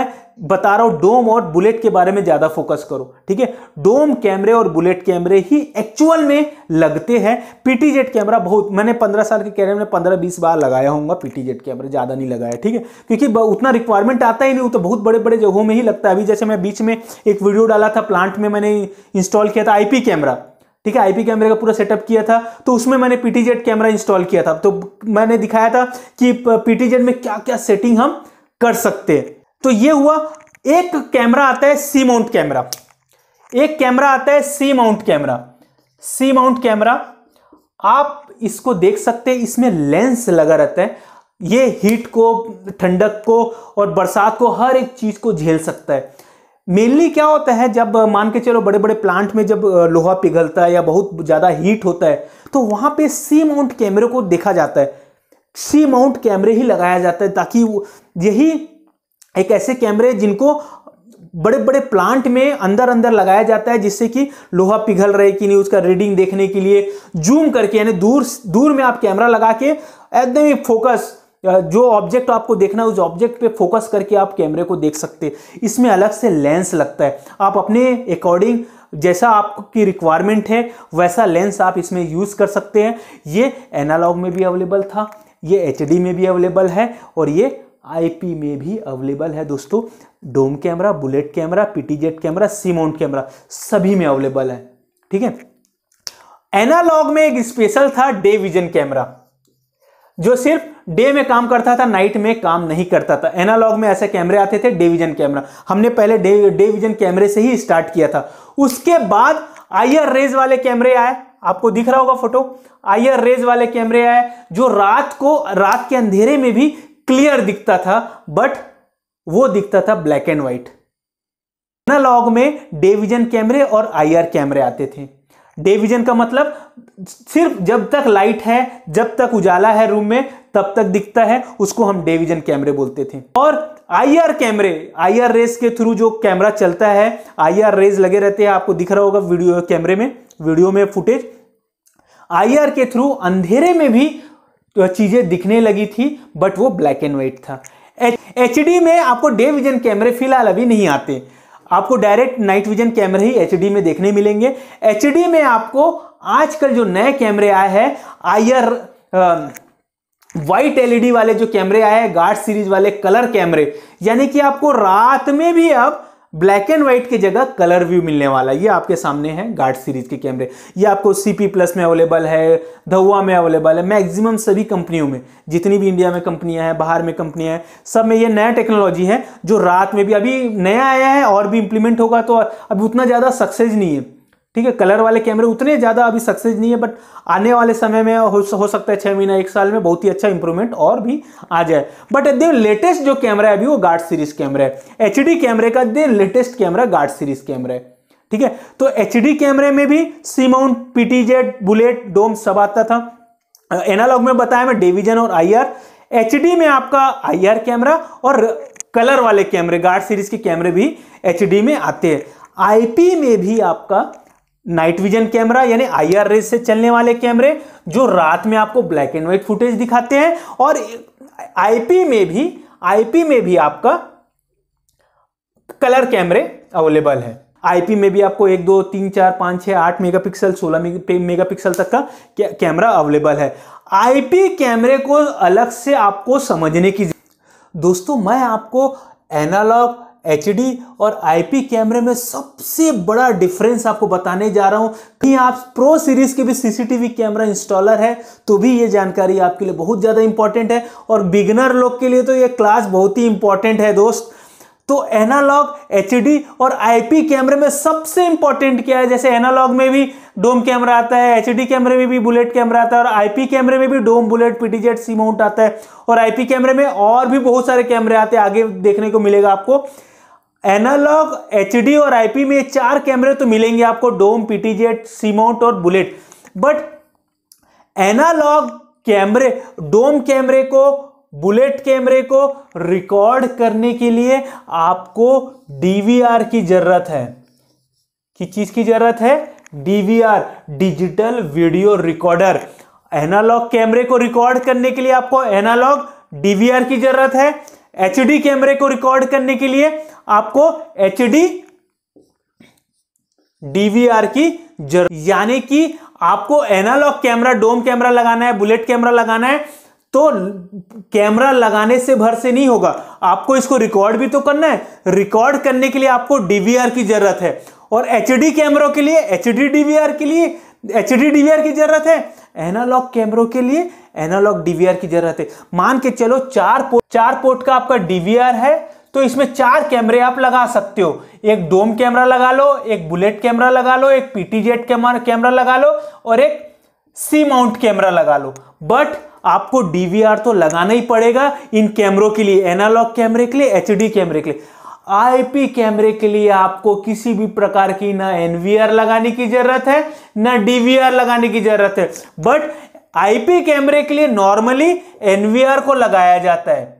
बता रहा हूँ डोम और बुलेट के बारे में ज़्यादा फोकस करो ठीक है डोम कैमरे और बुलेट कैमरे ही एक्चुअल में लगते हैं पीटीजेट कैमरा बहुत मैंने 15 साल के कैरियर में 15-20 बार लगाया होगा पीटी जेट कैमरा ज़्यादा नहीं लगाया ठीक है क्योंकि उतना रिक्वायरमेंट आता ही नहीं वो तो बहुत बड़े बड़े जगहों में ही लगता है अभी जैसे मैं बीच में एक वीडियो डाला था प्लांट में मैंने इंस्टॉल किया था आई कैमरा ठीक है आईपी कैमरे का पूरा सेटअप किया था तो उसमें मैंने पीटीजेड कैमरा इंस्टॉल किया था तो मैंने दिखाया था कि पीटीजेड में क्या क्या सेटिंग हम कर सकते हैं तो ये हुआ एक कैमरा आता है सी माउंट कैमरा एक कैमरा आता है C mount camera C mount camera आप इसको देख सकते हैं इसमें लेंस लगा रहता है ये हीट को ठंडक को और बरसात को हर एक चीज़ को झेल सकता है मेनली क्या होता है जब मान के चलो बड़े बड़े प्लांट में जब लोहा पिघलता है या बहुत ज़्यादा हीट होता है तो वहाँ पे सी माउंट कैमरे को देखा जाता है सी माउंट कैमरे ही लगाया जाता है ताकि यही एक ऐसे कैमरे जिनको बड़े बड़े प्लांट में अंदर अंदर लगाया जाता है जिससे कि लोहा पिघल रहे कि नहीं उसका रीडिंग देखने के लिए जूम करके यानी दूर दूर में आप कैमरा लगा के एकदम ही फोकस जो ऑब्जेक्ट आपको देखना है उस ऑब्जेक्ट पे फोकस करके आप कैमरे को देख सकते इसमें अलग से लेंस लगता है आप अपने अकॉर्डिंग जैसा आपकी रिक्वायरमेंट है वैसा लेंस आप इसमें यूज़ कर सकते हैं ये एनालॉग में भी अवेलेबल था ये एच में भी अवेलेबल है और ये आईपी में भी अवेलेबल है दोस्तों dome camera bullet camera PTZ camera C mount camera सभी में अवेलेबल है ठीक है एनालॉग में एक स्पेशल था डे विजन कैमरा जो सिर्फ डे में काम करता था नाइट में काम नहीं करता था एनालॉग में ऐसे कैमरे आते थे डेविजन कैमरा हमने पहले डे डेविजन कैमरे से ही स्टार्ट किया था उसके बाद आईआर रेज वाले कैमरे आए आपको दिख रहा होगा फोटो आईआर रेज वाले कैमरे आए जो रात को रात के अंधेरे में भी क्लियर दिखता था बट वो दिखता था ब्लैक एंड व्हाइट एनालॉग में डेविजन कैमरे और आईआर कैमरे आते थे डेविजन का मतलब सिर्फ जब तक लाइट है जब तक उजाला है रूम में तब तक दिखता है उसको हम डेविजन कैमरे बोलते थे और आईआर कैमरे आईआर रेस के थ्रू जो कैमरा चलता है आईआर रेस लगे रहते हैं आपको दिख रहा होगा वीडियो कैमरे में वीडियो में फुटेज आईआर के थ्रू अंधेरे में भी चीज़ें दिखने लगी थी बट वो ब्लैक एंड व्हाइट था एच में आपको डे विजन कैमरे फिलहाल अभी नहीं आते आपको डायरेक्ट नाइट विजन कैमरे ही एच में देखने मिलेंगे एच में आपको आजकल जो नए कैमरे आए हैं आईआर व्हाइट एलईडी e वाले जो कैमरे आए हैं गार्ड सीरीज वाले कलर कैमरे यानी कि आपको रात में भी अब ब्लैक एंड व्हाइट की जगह कलर व्यू मिलने वाला ये आपके सामने है गार्ड सीरीज के कैमरे ये आपको सी पी प्लस में अवेलेबल है धुआ में अवेलेबल है मैक्सिमम सभी कंपनियों में जितनी भी इंडिया में कंपनियां हैं बाहर में कंपनियां हैं सब में ये नया टेक्नोलॉजी है जो रात में भी अभी नया आया है और भी इंप्लीमेंट होगा तो अभी उतना ज़्यादा सक्सेस नहीं है ठीक है कलर वाले कैमरे उतने ज़्यादा अभी सक्सेस नहीं है बट आने वाले समय में हो, हो सकता है छह महीना एक साल में बहुत ही अच्छा इंप्रूवमेंट और भी आ जाए बट दे लेटेस्ट जो कैमरा है अभी वो गार्ड सीरीज कैमरा है एच कैमरे का the latest camera guard series camera है ठीक है तो एच कैमरे में भी सीमाउन पीटीजेड बुलेट डोम सब आता था एनालॉग में बताया मैं डिविजन और आई आर में आपका आई कैमरा और कलर वाले कैमरे गार्ड सीरीज के कैमरे भी एच में आते हैं आईपी में भी आपका नाइट विजन कैमरा यानी आर रेस से चलने वाले कैमरे जो रात में आपको ब्लैक एंड व्हाइट फुटेज दिखाते हैं और आईपी में भी आईपी में भी आपका कलर कैमरे अवेलेबल है आईपी में भी आपको एक दो तीन चार पाँच छः आठ मेगापिक्सल सोलह मेगापिक्सल तक का कैमरा अवेलेबल है आईपी कैमरे को अलग से आपको समझने की दोस्तों मैं आपको एनालॉग एच और आई कैमरे में सबसे बड़ा डिफरेंस आपको बताने जा रहा हूं कि आप प्रो सीरीज के भी सीसीटीवी कैमरा इंस्टॉलर है तो भी ये जानकारी आपके लिए बहुत ज़्यादा इंपॉर्टेंट है और बिगनर लोग के लिए तो ये क्लास बहुत ही इंपॉर्टेंट है दोस्त तो एनालॉग एच और आईपी कैमरे में सबसे इंपॉर्टेंट क्या है जैसे एनालॉग में भी डोम कैमरा आता है एच कैमरे में भी बुलेट कैमरा आता है और आईपी कैमरे में भी डोम बुलेट पीटीजेट सी माउंट आता है और आईपी कैमरे में और भी बहुत सारे कैमरे आते हैं आगे देखने को मिलेगा आपको एनालॉग एच और आईपी में चार कैमरे तो मिलेंगे आपको डोम पीटीजेट सीमोट और बुलेट बट एनालॉग कैमरे डोम कैमरे को बुलेट कैमरे को रिकॉर्ड करने के लिए आपको डीवीआर की जरूरत है किस चीज की जरूरत है DVR digital video recorder analogue कैमरे को रिकॉर्ड करने के लिए आपको एनालॉग डीवीआर की जरूरत है एच कैमरे को रिकॉर्ड करने के लिए आपको एच डीवीआर की जरूरत यानी कि आपको एनालॉग कैमरा डोम कैमरा लगाना है बुलेट कैमरा लगाना है तो कैमरा लगाने से भर से नहीं होगा आपको इसको रिकॉर्ड भी तो करना है रिकॉर्ड करने के लिए आपको डीवीआर की जरूरत है और एच कैमरों के लिए एच डीवीआर के लिए एच डी की जरूरत है एनालॉग कैमरों के लिए एनालॉग डीवीआर की जरूरत है मान के चलो चार पोर्ट चार पोर्ट का आपका डीवीआर है तो इसमें चार कैमरे आप लगा सकते हो एक डोम कैमरा लगा लो एक बुलेट कैमरा लगा लो एक पीटीजेट कैमरा लगा लो और एक सी माउंट कैमरा लगा लो बट आपको डीवीआर तो लगाना ही पड़ेगा इन कैमरों के लिए एनालॉग कैमरे के लिए एचडी कैमरे के लिए आईपी कैमरे के लिए आपको किसी भी प्रकार की ना एनवीआर लगाने की जरूरत है ना डीवीआर लगाने की जरूरत है बट आईपी कैमरे के लिए नॉर्मली एनवीआर को लगाया जाता है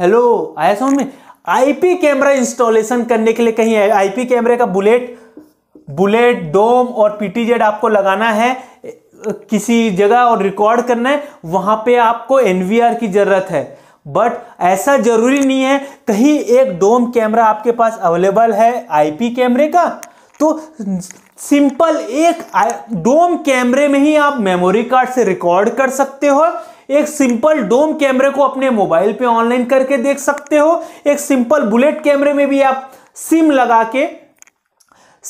हेलो आया समझ में आईपी कैमरा इंस्टॉलेशन करने के लिए कहीं आईपी कैमरे का बुलेट बुलेट डोम और पीटीजेड आपको लगाना है किसी जगह और रिकॉर्ड करना है वहां पे आपको एनवीआर की जरूरत है बट ऐसा जरूरी नहीं है कहीं एक डोम कैमरा आपके पास अवेलेबल है आईपी कैमरे का तो सिंपल एक डोम कैमरे में ही आप मेमोरी कार्ड से रिकॉर्ड कर सकते हो एक सिंपल डोम कैमरे को अपने मोबाइल पे ऑनलाइन करके देख सकते हो एक सिंपल बुलेट कैमरे में भी आप सिम लगा के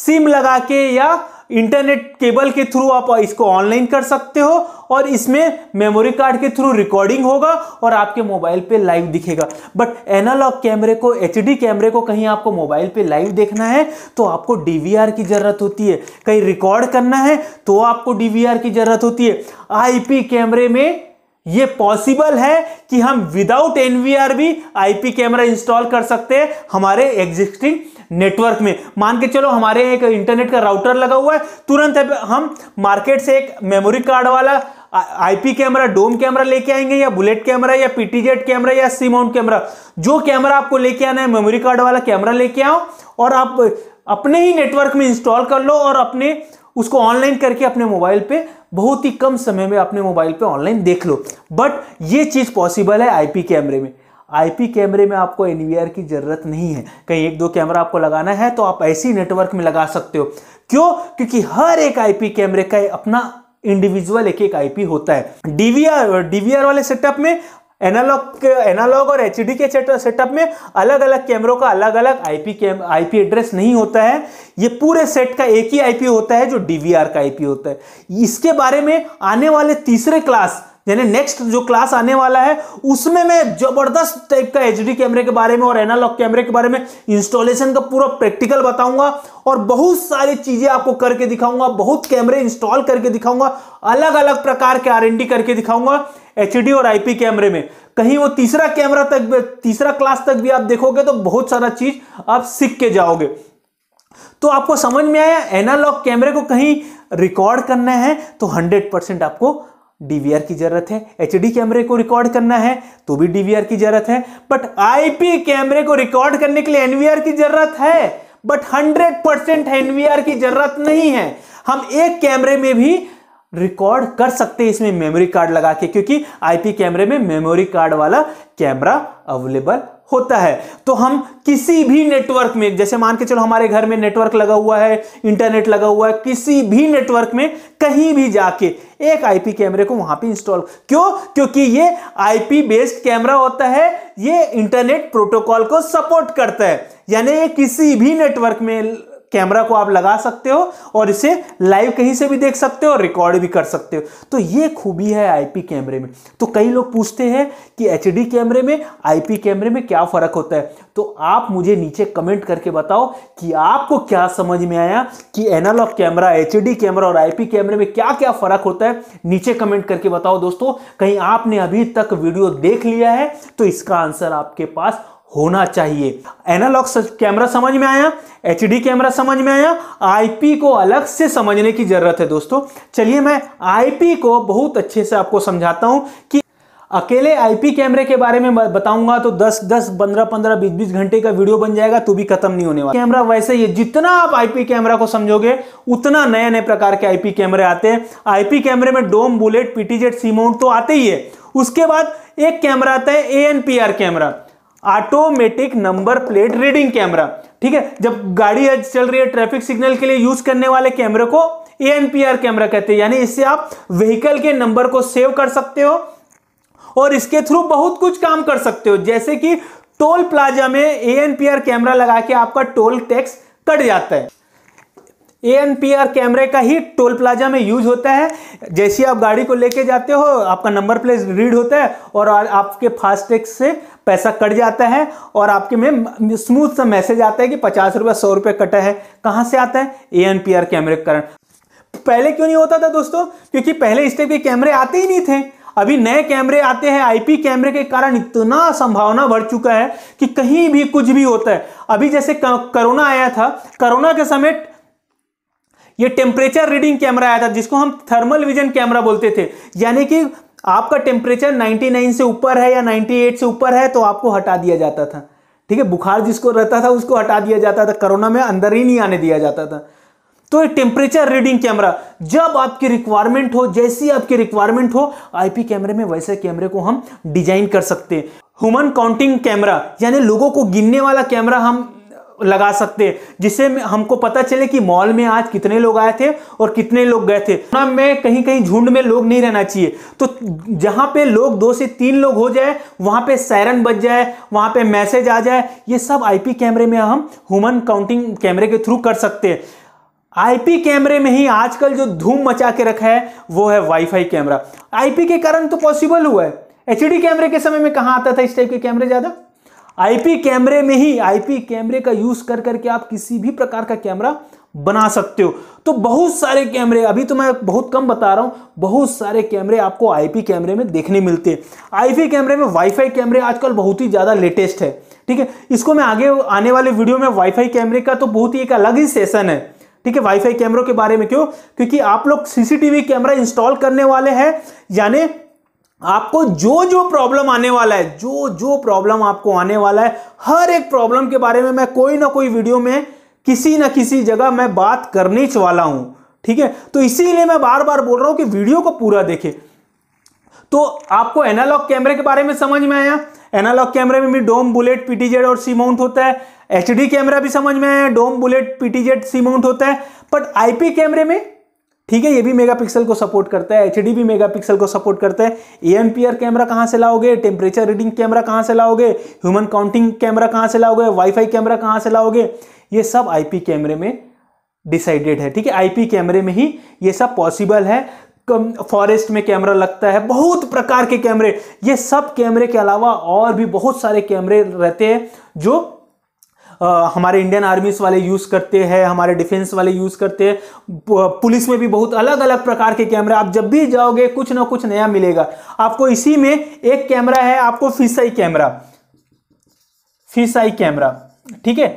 सिम लगा के या इंटरनेट केबल के थ्रू आप इसको ऑनलाइन कर सकते हो और इसमें मेमोरी कार्ड के थ्रू रिकॉर्डिंग होगा और आपके मोबाइल पे लाइव दिखेगा बट एनालॉग कैमरे को एच कैमरे को कहीं आपको मोबाइल पे लाइव देखना है तो आपको डी की ज़रूरत होती है कहीं रिकॉर्ड करना है तो आपको डी की ज़रूरत होती है आई कैमरे में ये पॉसिबल है कि हम विदाउट एनवीआर भी आईपी कैमरा इंस्टॉल कर सकते हैं हमारे एग्जिस्टिंग नेटवर्क में मान के चलो हमारे एक इंटरनेट का राउटर लगा हुआ है तुरंत हम मार्केट से एक मेमोरी कार्ड वाला आईपी कैमरा डोम कैमरा लेके आएंगे या बुलेट कैमरा या पीटीजेड कैमरा या सी माउंट कैमरा जो कैमरा आपको लेके आना है मेमोरी कार्ड वाला कैमरा लेके आओ और आप अपने ही नेटवर्क में इंस्टॉल कर लो और अपने उसको ऑनलाइन करके अपने मोबाइल पे बहुत ही कम समय में अपने मोबाइल पे ऑनलाइन देख लो बट ये चीज़ पॉसिबल है आईपी कैमरे में आईपी कैमरे में आपको एन की ज़रूरत नहीं है कहीं एक दो कैमरा आपको लगाना है तो आप ऐसी नेटवर्क में लगा सकते हो क्यों क्योंकि हर एक आईपी कैमरे का अपना इंडिविजुअल एक एक आईपी होता है डीवीआर डीवीआर वाले सेटअप में एनालॉग एनालॉग और एच के सेटअप में अलग अलग कैमरों का अलग अलग आईपी कैम आईपी एड्रेस नहीं होता है ये पूरे सेट का एक ही आईपी होता है जो डीवीआर का आईपी होता है इसके बारे में आने वाले तीसरे क्लास यानी नेक्स्ट जो क्लास आने वाला है उसमें मैं जबरदस्त टाइप का एच कैमरे के बारे में और एनालॉग कैमरे के बारे में इंस्टॉलेशन का पूरा प्रैक्टिकल बताऊंगा और बहुत सारी चीजें आपको करके दिखाऊंगा बहुत कैमरे इंस्टॉल करके दिखाऊंगा अलग अलग प्रकार के आर करके दिखाऊंगा एच और आईपी कैमरे में कहीं वो तीसरा कैमरा तक तीसरा क्लास तक भी आप देखोगे तो बहुत सारा चीज आप सीख के जाओगे तो आपको समझ में आया एनालॉग कैमरे को कहीं रिकॉर्ड करना है तो 100 परसेंट आपको डीवीआर की जरूरत है एचडी कैमरे को रिकॉर्ड करना है तो भी डीवीआर की जरूरत है बट आईपी कैमरे को रिकॉर्ड करने के लिए एनवीआर की जरूरत है बट 100 परसेंट एनवीआर की जरूरत नहीं है हम एक कैमरे में भी रिकॉर्ड कर सकते हैं इसमें मेमोरी कार्ड लगा के क्योंकि आईपी कैमरे में मेमोरी कार्ड वाला कैमरा अवेलेबल होता है तो हम किसी भी नेटवर्क में जैसे मान के चलो हमारे घर में नेटवर्क लगा हुआ है इंटरनेट लगा हुआ है किसी भी नेटवर्क में कहीं भी जाके एक आईपी कैमरे को वहां पे इंस्टॉल क्यों क्योंकि ये आईपी बेस्ड कैमरा होता है ये इंटरनेट प्रोटोकॉल को सपोर्ट करता है यानी ये किसी भी नेटवर्क में कैमरा को आप लगा सकते हो और इसे लाइव कहीं से भी देख सकते हो और रिकॉर्ड भी कर सकते हो तो ये खूबी है आईपी कैमरे में तो कई लोग पूछते हैं कि एचडी कैमरे में आईपी कैमरे में क्या फ़र्क होता है तो आप मुझे नीचे कमेंट करके बताओ कि आपको क्या समझ में आया कि एनालॉग कैमरा एचडी कैमरा और आईपी कैमरे में क्या क्या फ़र्क होता है नीचे कमेंट करके बताओ दोस्तों कहीं आपने अभी तक वीडियो देख लिया है तो इसका आंसर आपके पास होना चाहिए एनालॉग कैमरा समझ में आया एच कैमरा समझ में आया आईपी को अलग से समझने की ज़रूरत है दोस्तों चलिए मैं आईपी को बहुत अच्छे से आपको समझाता हूँ कि अकेले आईपी कैमरे के बारे में बताऊंगा तो 10 10 15 15 20 बीस घंटे का वीडियो बन जाएगा तो भी खत्म नहीं होने वाला कैमरा वैसे ही जितना आप आईपी कैमरा को समझोगे उतना नए नए प्रकार के आईपी कैमरे आते हैं आईपी कैमरे में डोम बुलेट पीटीजेट सीमाउंट तो आते ही है उसके बाद एक कैमरा आता है A camera automatic number plate reading camera ठीक है जब गाड़ी चल रही है ट्रैफिक सिग्नल के लिए यूज करने वाले कैमरे को एएनपीआर कैमरा कहते हैं यानी इससे आप व्हीकल के नंबर को सेव कर सकते हो और इसके थ्रू बहुत कुछ काम कर सकते हो जैसे कि टोल प्लाजा में एएनपीआर कैमरा लगा के आपका टोल टैक्स कट जाता है ए एन पी आर कैमरे का ही टोल प्लाजा में यूज होता है जैसे आप गाड़ी को लेके जाते हो आपका नंबर प्लेट रीड होता है और आपके फास्टैग से पैसा कट जाता है और आपके में स्मूथ सा मैसेज आता है कि पचास रुपये सौ रुपये कटा है कहाँ से आता है ए एन पी आर कैमरे के कारण पहले क्यों नहीं होता था दोस्तों क्योंकि पहले इस टाइप के कैमरे आते ही नहीं थे अभी नए कैमरे आते हैं आईपी कैमरे के कारण इतना संभावना बढ़ चुका है कि कहीं भी कुछ भी होता है अभी जैसे कोरोना आया था कोरोना के समय ये टेम्परेचर रीडिंग कैमरा आया था जिसको हम थर्मल विजन कैमरा बोलते थे यानी कि आपका टेम्परेचर 99 से ऊपर है या 98 से ऊपर है तो आपको हटा दिया जाता था ठीक है बुखार जिसको रहता था उसको हटा दिया जाता था कोरोना में अंदर ही नहीं आने दिया जाता था तो ये टेम्परेचर रीडिंग कैमरा जब आपकी रिक्वायरमेंट हो जैसी आपकी रिक्वायरमेंट हो आईपी कैमरे में वैसे कैमरे को हम डिजाइन कर सकते हैं ह्यूमन काउंटिंग कैमरा यानी लोगों को गिनने वाला कैमरा हम लगा सकते हैं जिससे हमको पता चले कि मॉल में आज कितने लोग आए थे और कितने लोग गए थे ना कहीं कहीं झुंड में लोग नहीं रहना चाहिए तो जहां पे लोग दो से तीन लोग हो जाए वहां पे सैरन बच जाए वहां पे मैसेज आ जाए ये सब आईपी कैमरे में हम ह्यूमन काउंटिंग कैमरे के थ्रू कर सकते हैं आईपी कैमरे में ही आजकल जो धूम मचा के रखा है वो है वाईफाई कैमरा आईपी के कारण तो पॉसिबल हुआ है एचडी कैमरे के समय में कहाँ आता था इस टाइप के कैमरे ज़्यादा आईपी कैमरे में ही आईपी कैमरे का यूज कर करके आप किसी भी प्रकार का कैमरा बना सकते हो तो बहुत सारे कैमरे अभी तो मैं बहुत कम बता रहा हूँ बहुत सारे कैमरे आपको आईपी कैमरे में देखने मिलते हैं आईपी कैमरे में वाईफाई कैमरे आजकल बहुत ही ज़्यादा लेटेस्ट है ठीक है इसको मैं आगे आने वाले वीडियो में वाईफाई कैमरे का तो बहुत ही एक अलग ही सेशन है ठीक है वाईफाई कैमरों के बारे में क्यों क्योंकि आप लोग सीसीटीवी कैमरा इंस्टॉल करने वाले हैं यानी आपको जो जो प्रॉब्लम आने वाला है जो जो प्रॉब्लम आपको आने वाला है हर एक प्रॉब्लम के बारे में मैं कोई ना कोई वीडियो में किसी ना किसी जगह मैं बात करने वाला हूं ठीक है तो इसीलिए मैं बार बार बोल रहा हूं कि वीडियो को पूरा देखे तो आपको एनालॉग कैमरे के बारे में समझ में आया एनालॉग कैमरे में भी डोम बुलेट पीटीजेड और सी माउंट होता है एचडी कैमरा भी समझ में आया dome bullet PTZ C mount होता है बट आईपी कैमरे में ठीक है ये भी मेगापिक्सल को सपोर्ट करता है एच भी मेगापिक्सल को सपोर्ट करता है एएमपीआर कैमरा कहाँ से लाओगे टेम्परेचर रीडिंग कैमरा कहाँ से लाओगे ह्यूमन काउंटिंग कैमरा कहाँ से लाओगे वाईफाई कैमरा कहाँ से लाओगे ये सब आईपी कैमरे में डिसाइडेड है ठीक है आईपी कैमरे में ही ये सब पॉसिबल है फॉरेस्ट में कैमरा लगता है बहुत प्रकार के कैमरे ये सब कैमरे के अलावा और भी बहुत सारे कैमरे रहते हैं जो हमारे इंडियन आर्मीज वाले यूज़ करते हैं हमारे डिफेंस वाले यूज़ करते हैं पुलिस में भी बहुत अलग अलग प्रकार के कैमरा आप जब भी जाओगे कुछ ना कुछ नया मिलेगा आपको इसी में एक कैमरा है आपको फिसाई कैमरा फिसाई कैमरा ठीक है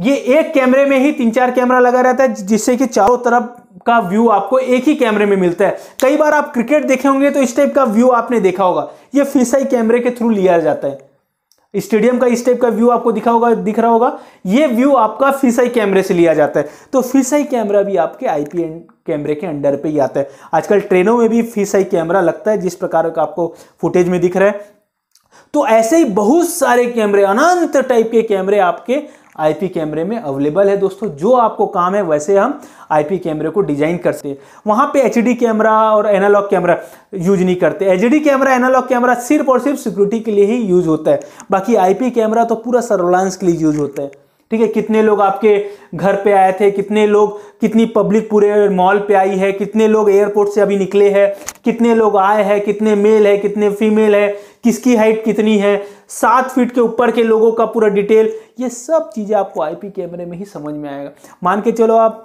ये एक कैमरे में ही तीन चार कैमरा लगा रहता है जिससे कि चारों तरफ का व्यू आपको एक ही कैमरे में मिलता है कई बार आप क्रिकेट देखे होंगे तो इस टाइप का व्यू आपने देखा होगा ये फिसाई कैमरे के थ्रू लिया जाता है स्टेडियम का इस टाइप का व्यू आपको दिखा होगा दिख रहा होगा ये व्यू आपका फिसाई कैमरे से लिया जाता है तो फिसाई कैमरा भी आपके आई कैमरे के अंडर पे ही आता है आजकल ट्रेनों में भी फिसाई कैमरा लगता है जिस प्रकार का आपको फुटेज में दिख रहा है तो ऐसे ही बहुत सारे कैमरे अनंत टाइप के कैमरे आपके आईपी कैमरे में अवेलेबल है दोस्तों जो आपको काम है वैसे हम आईपी कैमरे को डिजाइन करते हैं वहां पे एचडी कैमरा और एनालॉग कैमरा यूज नहीं करते एचडी कैमरा एनालॉग कैमरा सिर्फ और सिर्फ सिक्योरिटी के लिए ही यूज होता है बाकी आईपी कैमरा तो पूरा सर्वलांस के लिए यूज होता है ठीक है कितने लोग आपके घर पे आए थे कितने लोग कितनी पब्लिक पूरे मॉल पे आई है कितने लोग एयरपोर्ट से अभी निकले हैं कितने लोग आए हैं कितने मेल है कितने फीमेल है किसकी हाइट कितनी है सात फीट के ऊपर के लोगों का पूरा डिटेल ये सब चीज़ें आपको आईपी कैमरे में ही समझ में आएगा मान के चलो आप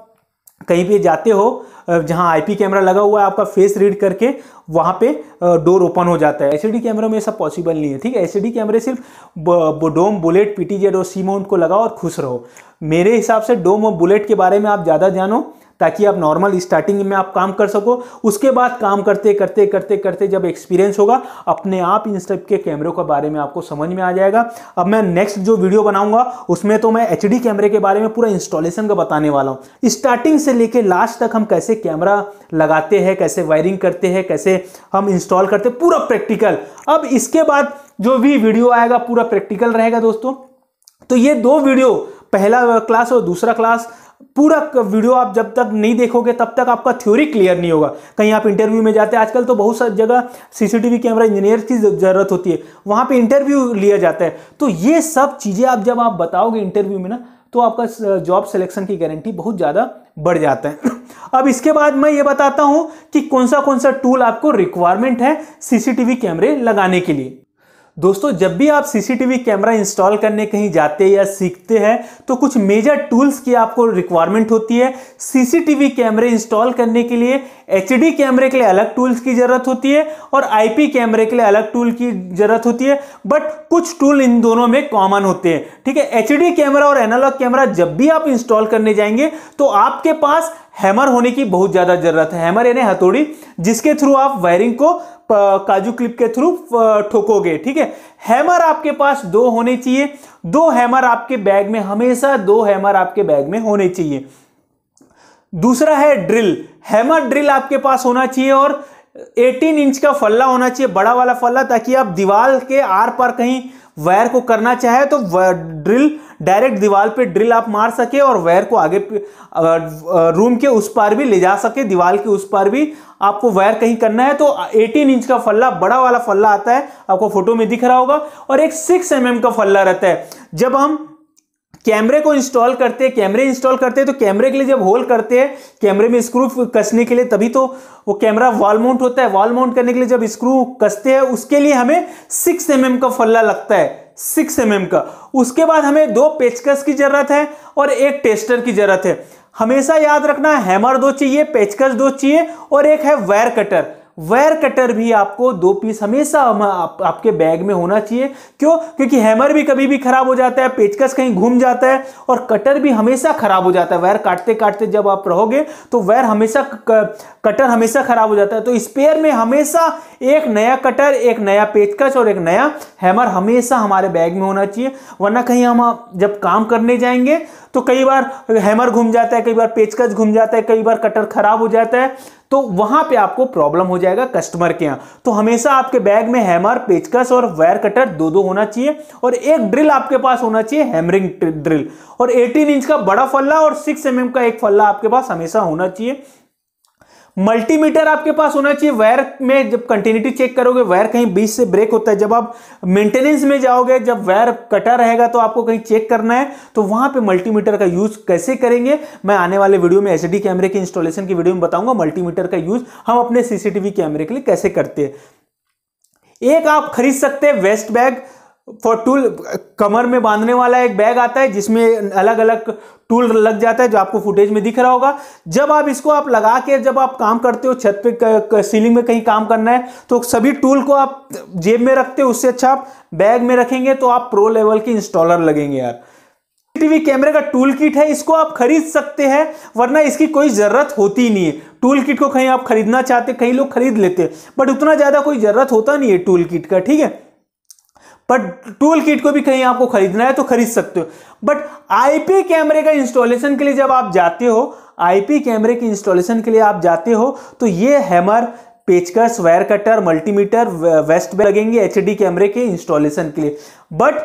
कहीं भी जाते हो जहां आईपी कैमरा लगा हुआ है आपका फेस रीड करके वहाँ पे डोर ओपन हो जाता है एच e कैमरों में ये सब पॉसिबल नहीं है ठीक है एच e कैमरे सिर्फ डोम बुलेट पीटीजेड और सी माउंट को लगाओ और खुश रहो मेरे हिसाब से डोम और बुलेट के बारे में आप ज़्यादा जानो ताकि आप नॉर्मल स्टार्टिंग में आप काम कर सको उसके बाद काम करते करते करते करते जब एक्सपीरियंस होगा अपने आप इन सब के कैमरों के बारे में आपको समझ में आ जाएगा अब मैं नेक्स्ट जो वीडियो बनाऊंगा उसमें तो मैं एच कैमरे के बारे में पूरा इंस्टॉलेशन का बताने वाला हूँ स्टार्टिंग से लेकर लास्ट तक हम कैसे कैमरा लगाते हैं कैसे वायरिंग करते हैं कैसे हम इंस्टॉल करते पूरा प्रैक्टिकल अब इसके बाद जो भी वीडियो आएगा पूरा प्रैक्टिकल रहेगा दोस्तों तो ये दो वीडियो पहला क्लास और दूसरा क्लास पूरा वीडियो आप जब तक नहीं देखोगे तब तक आपका थ्योरी क्लियर नहीं होगा कहीं आप इंटरव्यू में जाते हैं आजकल तो बहुत सारी जगह सीसीटीवी कैमरा इंजीनियर की ज़रूरत होती है वहां पे इंटरव्यू लिया जाता है तो ये सब चीज़ें आप जब आप बताओगे इंटरव्यू में ना तो आपका जॉब सिलेक्शन की गारंटी बहुत ज़्यादा बढ़ जाता है [CLEARS THROAT] अब इसके बाद मैं ये बताता हूं कि कौन सा कौन सा टूल आपको रिक्वायरमेंट है सीसीटीवी कैमरे लगाने के लिए दोस्तों जब भी आप सीसीटीवी कैमरा इंस्टॉल करने कहीं जाते हैं या सीखते हैं तो कुछ मेजर टूल्स की आपको रिक्वायरमेंट होती है सीसीटीवी कैमरे इंस्टॉल करने के लिए एचडी कैमरे के लिए अलग टूल्स की ज़रूरत होती है और आईपी कैमरे के लिए अलग टूल की ज़रूरत होती है बट कुछ टूल इन दोनों में कॉमन होते हैं ठीक है एच कैमरा और एनालॉग कैमरा जब भी आप इंस्टॉल करने जाएंगे तो आपके पास हैमर होने की बहुत ज़्यादा ज़रूरत है हैमर यानी हथौड़ी जिसके थ्रू आप वायरिंग को काजू क्लिप के थ्रू ठोकोगे ठीक है हैमर आपके पास दो होने चाहिए दो हैमर आपके बैग में हमेशा दो हैमर आपके बैग में होने चाहिए दूसरा है ड्रिल हैमर ड्रिल आपके पास होना चाहिए और 18 इंच का फल्ला होना चाहिए बड़ा वाला फल्ला ताकि आप दीवार के आर पर कहीं वायर को करना चाहे तो ड्रिल डायरेक्ट दीवार पे ड्रिल आप मार सके और वायर को आगे रूम के उस पार भी ले जा सके दीवार के उस पार भी आपको वायर कहीं करना है तो 18 इंच का फल्ला बड़ा वाला फल्ला आता है आपको फोटो में दिख रहा होगा और एक 6 एम mm का फल्ला रहता है जब हम कैमरे को इंस्टॉल करते हैं कैमरे इंस्टॉल करते हैं तो कैमरे के लिए जब होल करते हैं कैमरे में स्क्रू कसने के लिए तभी तो वो कैमरा वॉल माउंट होता है वॉल माउंट करने के लिए जब स्क्रू कसते हैं उसके लिए हमें सिक्स एम mm का फल्ला लगता है सिक्स एम mm का उसके बाद हमें दो पेचकस की जरूरत है और एक टेस्टर की जरूरत है हमेशा याद रखना हैमर दो चाहिए पेचकस दो चाहिए और एक है वायर कटर वायर कटर भी आपको दो पीस हमेशा आप, आपके बैग में होना चाहिए क्यों क्योंकि हैमर भी कभी भी खराब हो जाता है पेचकस कहीं घूम जाता है और कटर भी हमेशा खराब हो जाता है वायर काटते काटते जब आप रहोगे तो वायर हमेशा कटर हमेशा खराब हो जाता है तो स्पेयर में हमेशा एक नया कटर एक नया पेचकस और एक नया हैमर हमेशा हमारे बैग में होना चाहिए वरना कहीं हम जब काम करने जाएंगे तो कई बार हैमर घूम जाता है कई बार पेचकस घूम जाता है कई बार कटर खराब हो जाता है तो वहां पे आपको प्रॉब्लम हो जाएगा कस्टमर के यहां तो हमेशा आपके बैग में हैमर पेचकस और वायर कटर दो दो होना चाहिए और एक ड्रिल आपके पास होना चाहिए हैमरिंग ड्रिल और 18 इंच का बड़ा फल्ला और 6 एम mm का एक फल्ला आपके पास हमेशा होना चाहिए मल्टीमीटर आपके पास होना चाहिए वायर में जब कंटिन्यूटी चेक करोगे वायर कहीं बीच से ब्रेक होता है जब आप मेंटेनेंस में जाओगे जब वायर कटा रहेगा तो आपको कहीं चेक करना है तो वहां पे मल्टीमीटर का यूज कैसे करेंगे मैं आने वाले वीडियो में एच कैमरे के इंस्टॉलेशन की वीडियो में बताऊंगा मल्टीमीटर का यूज हम अपने सीसीटीवी कैमरे के लिए कैसे करते हैं एक आप खरीद सकते हैं वेस्ट बैग फॉर टूल कमर में बांधने वाला एक बैग आता है जिसमें अलग अलग टूल लग जाता है जो आपको फुटेज में दिख रहा होगा जब आप इसको आप लगा के जब आप काम करते हो छत पे सीलिंग में कहीं काम करना है तो सभी टूल को आप जेब में रखते हो उससे अच्छा आप बैग में रखेंगे तो आप प्रो लेवल के इंस्टॉलर लगेंगे यार सीसीटीवी कैमरे का टूल किट है इसको आप खरीद सकते हैं वरना इसकी कोई ज़रूरत होती नहीं है टूल किट को कहीं आप खरीदना चाहते कहीं लोग खरीद लेते हैं बट उतना ज़्यादा कोई ज़रूरत होता नहीं है टूल किट का ठीक है बट टूल किट को भी कहीं आपको खरीदना है तो खरीद सकते हो बट आईपी कैमरे का इंस्टॉलेशन के लिए जब आप जाते हो आईपी कैमरे के इंस्टॉलेशन के लिए आप जाते हो तो ये हैमर पेचकस वायर कटर मल्टीमीटर वेस्ट लगेंगे एच कैमरे के इंस्टॉलेशन के लिए बट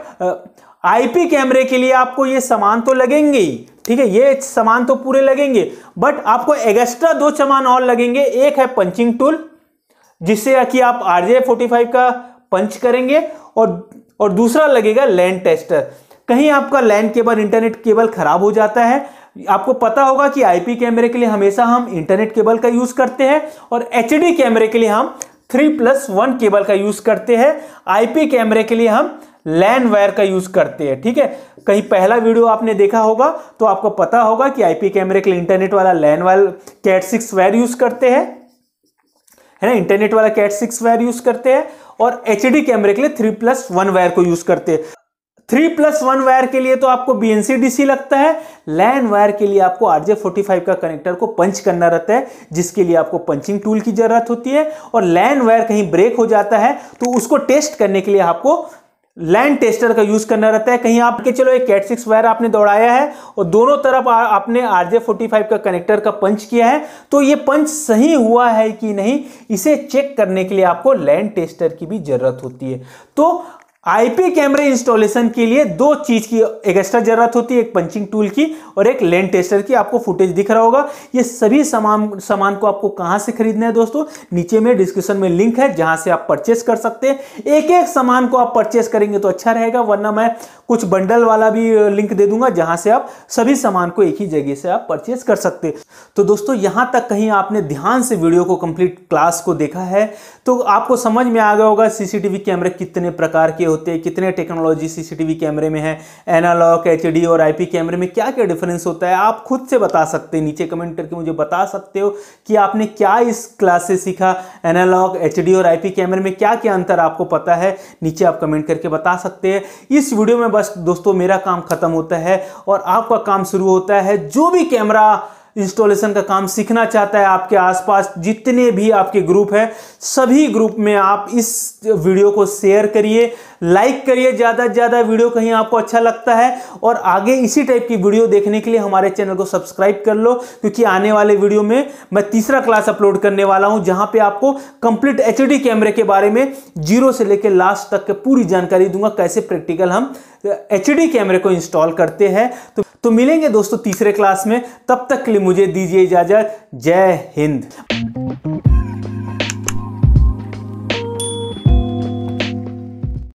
आईपी कैमरे के लिए आपको ये सामान तो लगेंगे ही ठीक है ये सामान तो पूरे लगेंगे बट आपको एगेस्ट्रा दो सामान और लगेंगे एक है पंचिंग टूल जिससे कि आप आरजे फोर्टी फाइव का पंच करेंगे और और दूसरा लगेगा लैंड टेस्टर कहीं आपका लैंड केबल इंटरनेट केबल खराब हो जाता है आपको पता होगा कि आईपी कैमरे के लिए हमेशा हम इंटरनेट केबल का यूज़ करते हैं और एच कैमरे के लिए हम थ्री प्लस वन केबल का यूज़ करते हैं आईपी कैमरे के लिए हम लैन वायर का यूज़ करते हैं ठीक है कहीं पहला वीडियो आपने देखा होगा तो आपको पता होगा कि आईपी कैमरे के लिए इंटरनेट वाला LAN wire cat six wire use करते हैं है ना इंटरनेट वाला कैट सिक्स वायर यूज़ करते हैं और एच कैमरे के लिए थ्री प्लस वन वायर को यूज करते हैं थ्री प्लस वन वायर के लिए तो आपको बीएनसी डीसी लगता है लैन वायर के लिए आपको आरजे फोर्टी फाइव का कनेक्टर को पंच करना रहता है जिसके लिए आपको पंचिंग टूल की जरूरत होती है और लैन वायर कहीं ब्रेक हो जाता है तो उसको टेस्ट करने के लिए आपको लैंड टेस्टर का यूज करना रहता है कहीं आपके चलो एक कैट सिक्स वायर आपने दौड़ाया है और दोनों तरफ आ, आपने आरजे फोर्टी फाइव का कनेक्टर का पंच किया है तो ये पंच सही हुआ है कि नहीं इसे चेक करने के लिए आपको लैंड टेस्टर की भी जरूरत होती है तो आईपी कैमरे इंस्टॉलेशन के लिए दो चीज की एक एक्स्ट्रा जरूरत होती है एक पंचिंग टूल की और एक लेंथ टेस्टर की आपको फुटेज दिख रहा होगा ये सभी सामान सामान को आपको कहां से खरीदना है दोस्तों नीचे में डिस्क्रिप्शन में लिंक है जहां से आप परचेस कर सकते हैं एक एक सामान को आप परचेस करेंगे तो अच्छा रहेगा वरना मैं कुछ बंडल वाला भी लिंक दे दूंगा जहां से आप सभी सामान को एक ही जगह से आप परचेस कर सकते तो दोस्तों यहां तक कहीं आपने ध्यान से वीडियो को कंप्लीट क्लास को देखा है तो आपको समझ में आ गया होगा सीसीटीवी कैमरे कितने प्रकार के होते हैं कितने टेक्नोलॉजी सीसीटीवी कैमरे में है एनालॉग एचडी और आईपी कैमरे में क्या क्या डिफरेंस होता है आप खुद से बता सकते हैं नीचे कमेंट करके मुझे बता सकते हो कि आपने क्या इस क्लास से सीखा एनालॉग एच और आई कैमरे में क्या क्या अंतर आपको पता है नीचे आप कमेंट करके बता सकते हैं इस वीडियो में बस दोस्तों मेरा काम खत्म होता है और आपका काम शुरू होता है जो भी कैमरा इंस्टॉलेशन का काम सीखना चाहता है आपके आसपास जितने भी आपके ग्रुप हैं सभी ग्रुप में आप इस वीडियो को शेयर करिए लाइक करिए ज़्यादा से ज़्यादा वीडियो कहीं आपको अच्छा लगता है और आगे इसी टाइप की वीडियो देखने के लिए हमारे चैनल को सब्सक्राइब कर लो क्योंकि आने वाले वीडियो में मैं तीसरा क्लास अपलोड करने वाला हूं जहां पर आपको कंप्लीट एच कैमरे के बारे में जीरो से लेकर लास्ट तक पूरी जानकारी दूंगा कैसे प्रैक्टिकल हम एच कैमरे को इंस्टॉल करते हैं तो तो मिलेंगे दोस्तों तीसरे क्लास में तब तक के लिए मुझे दीजिए इजाज़त जय हिंद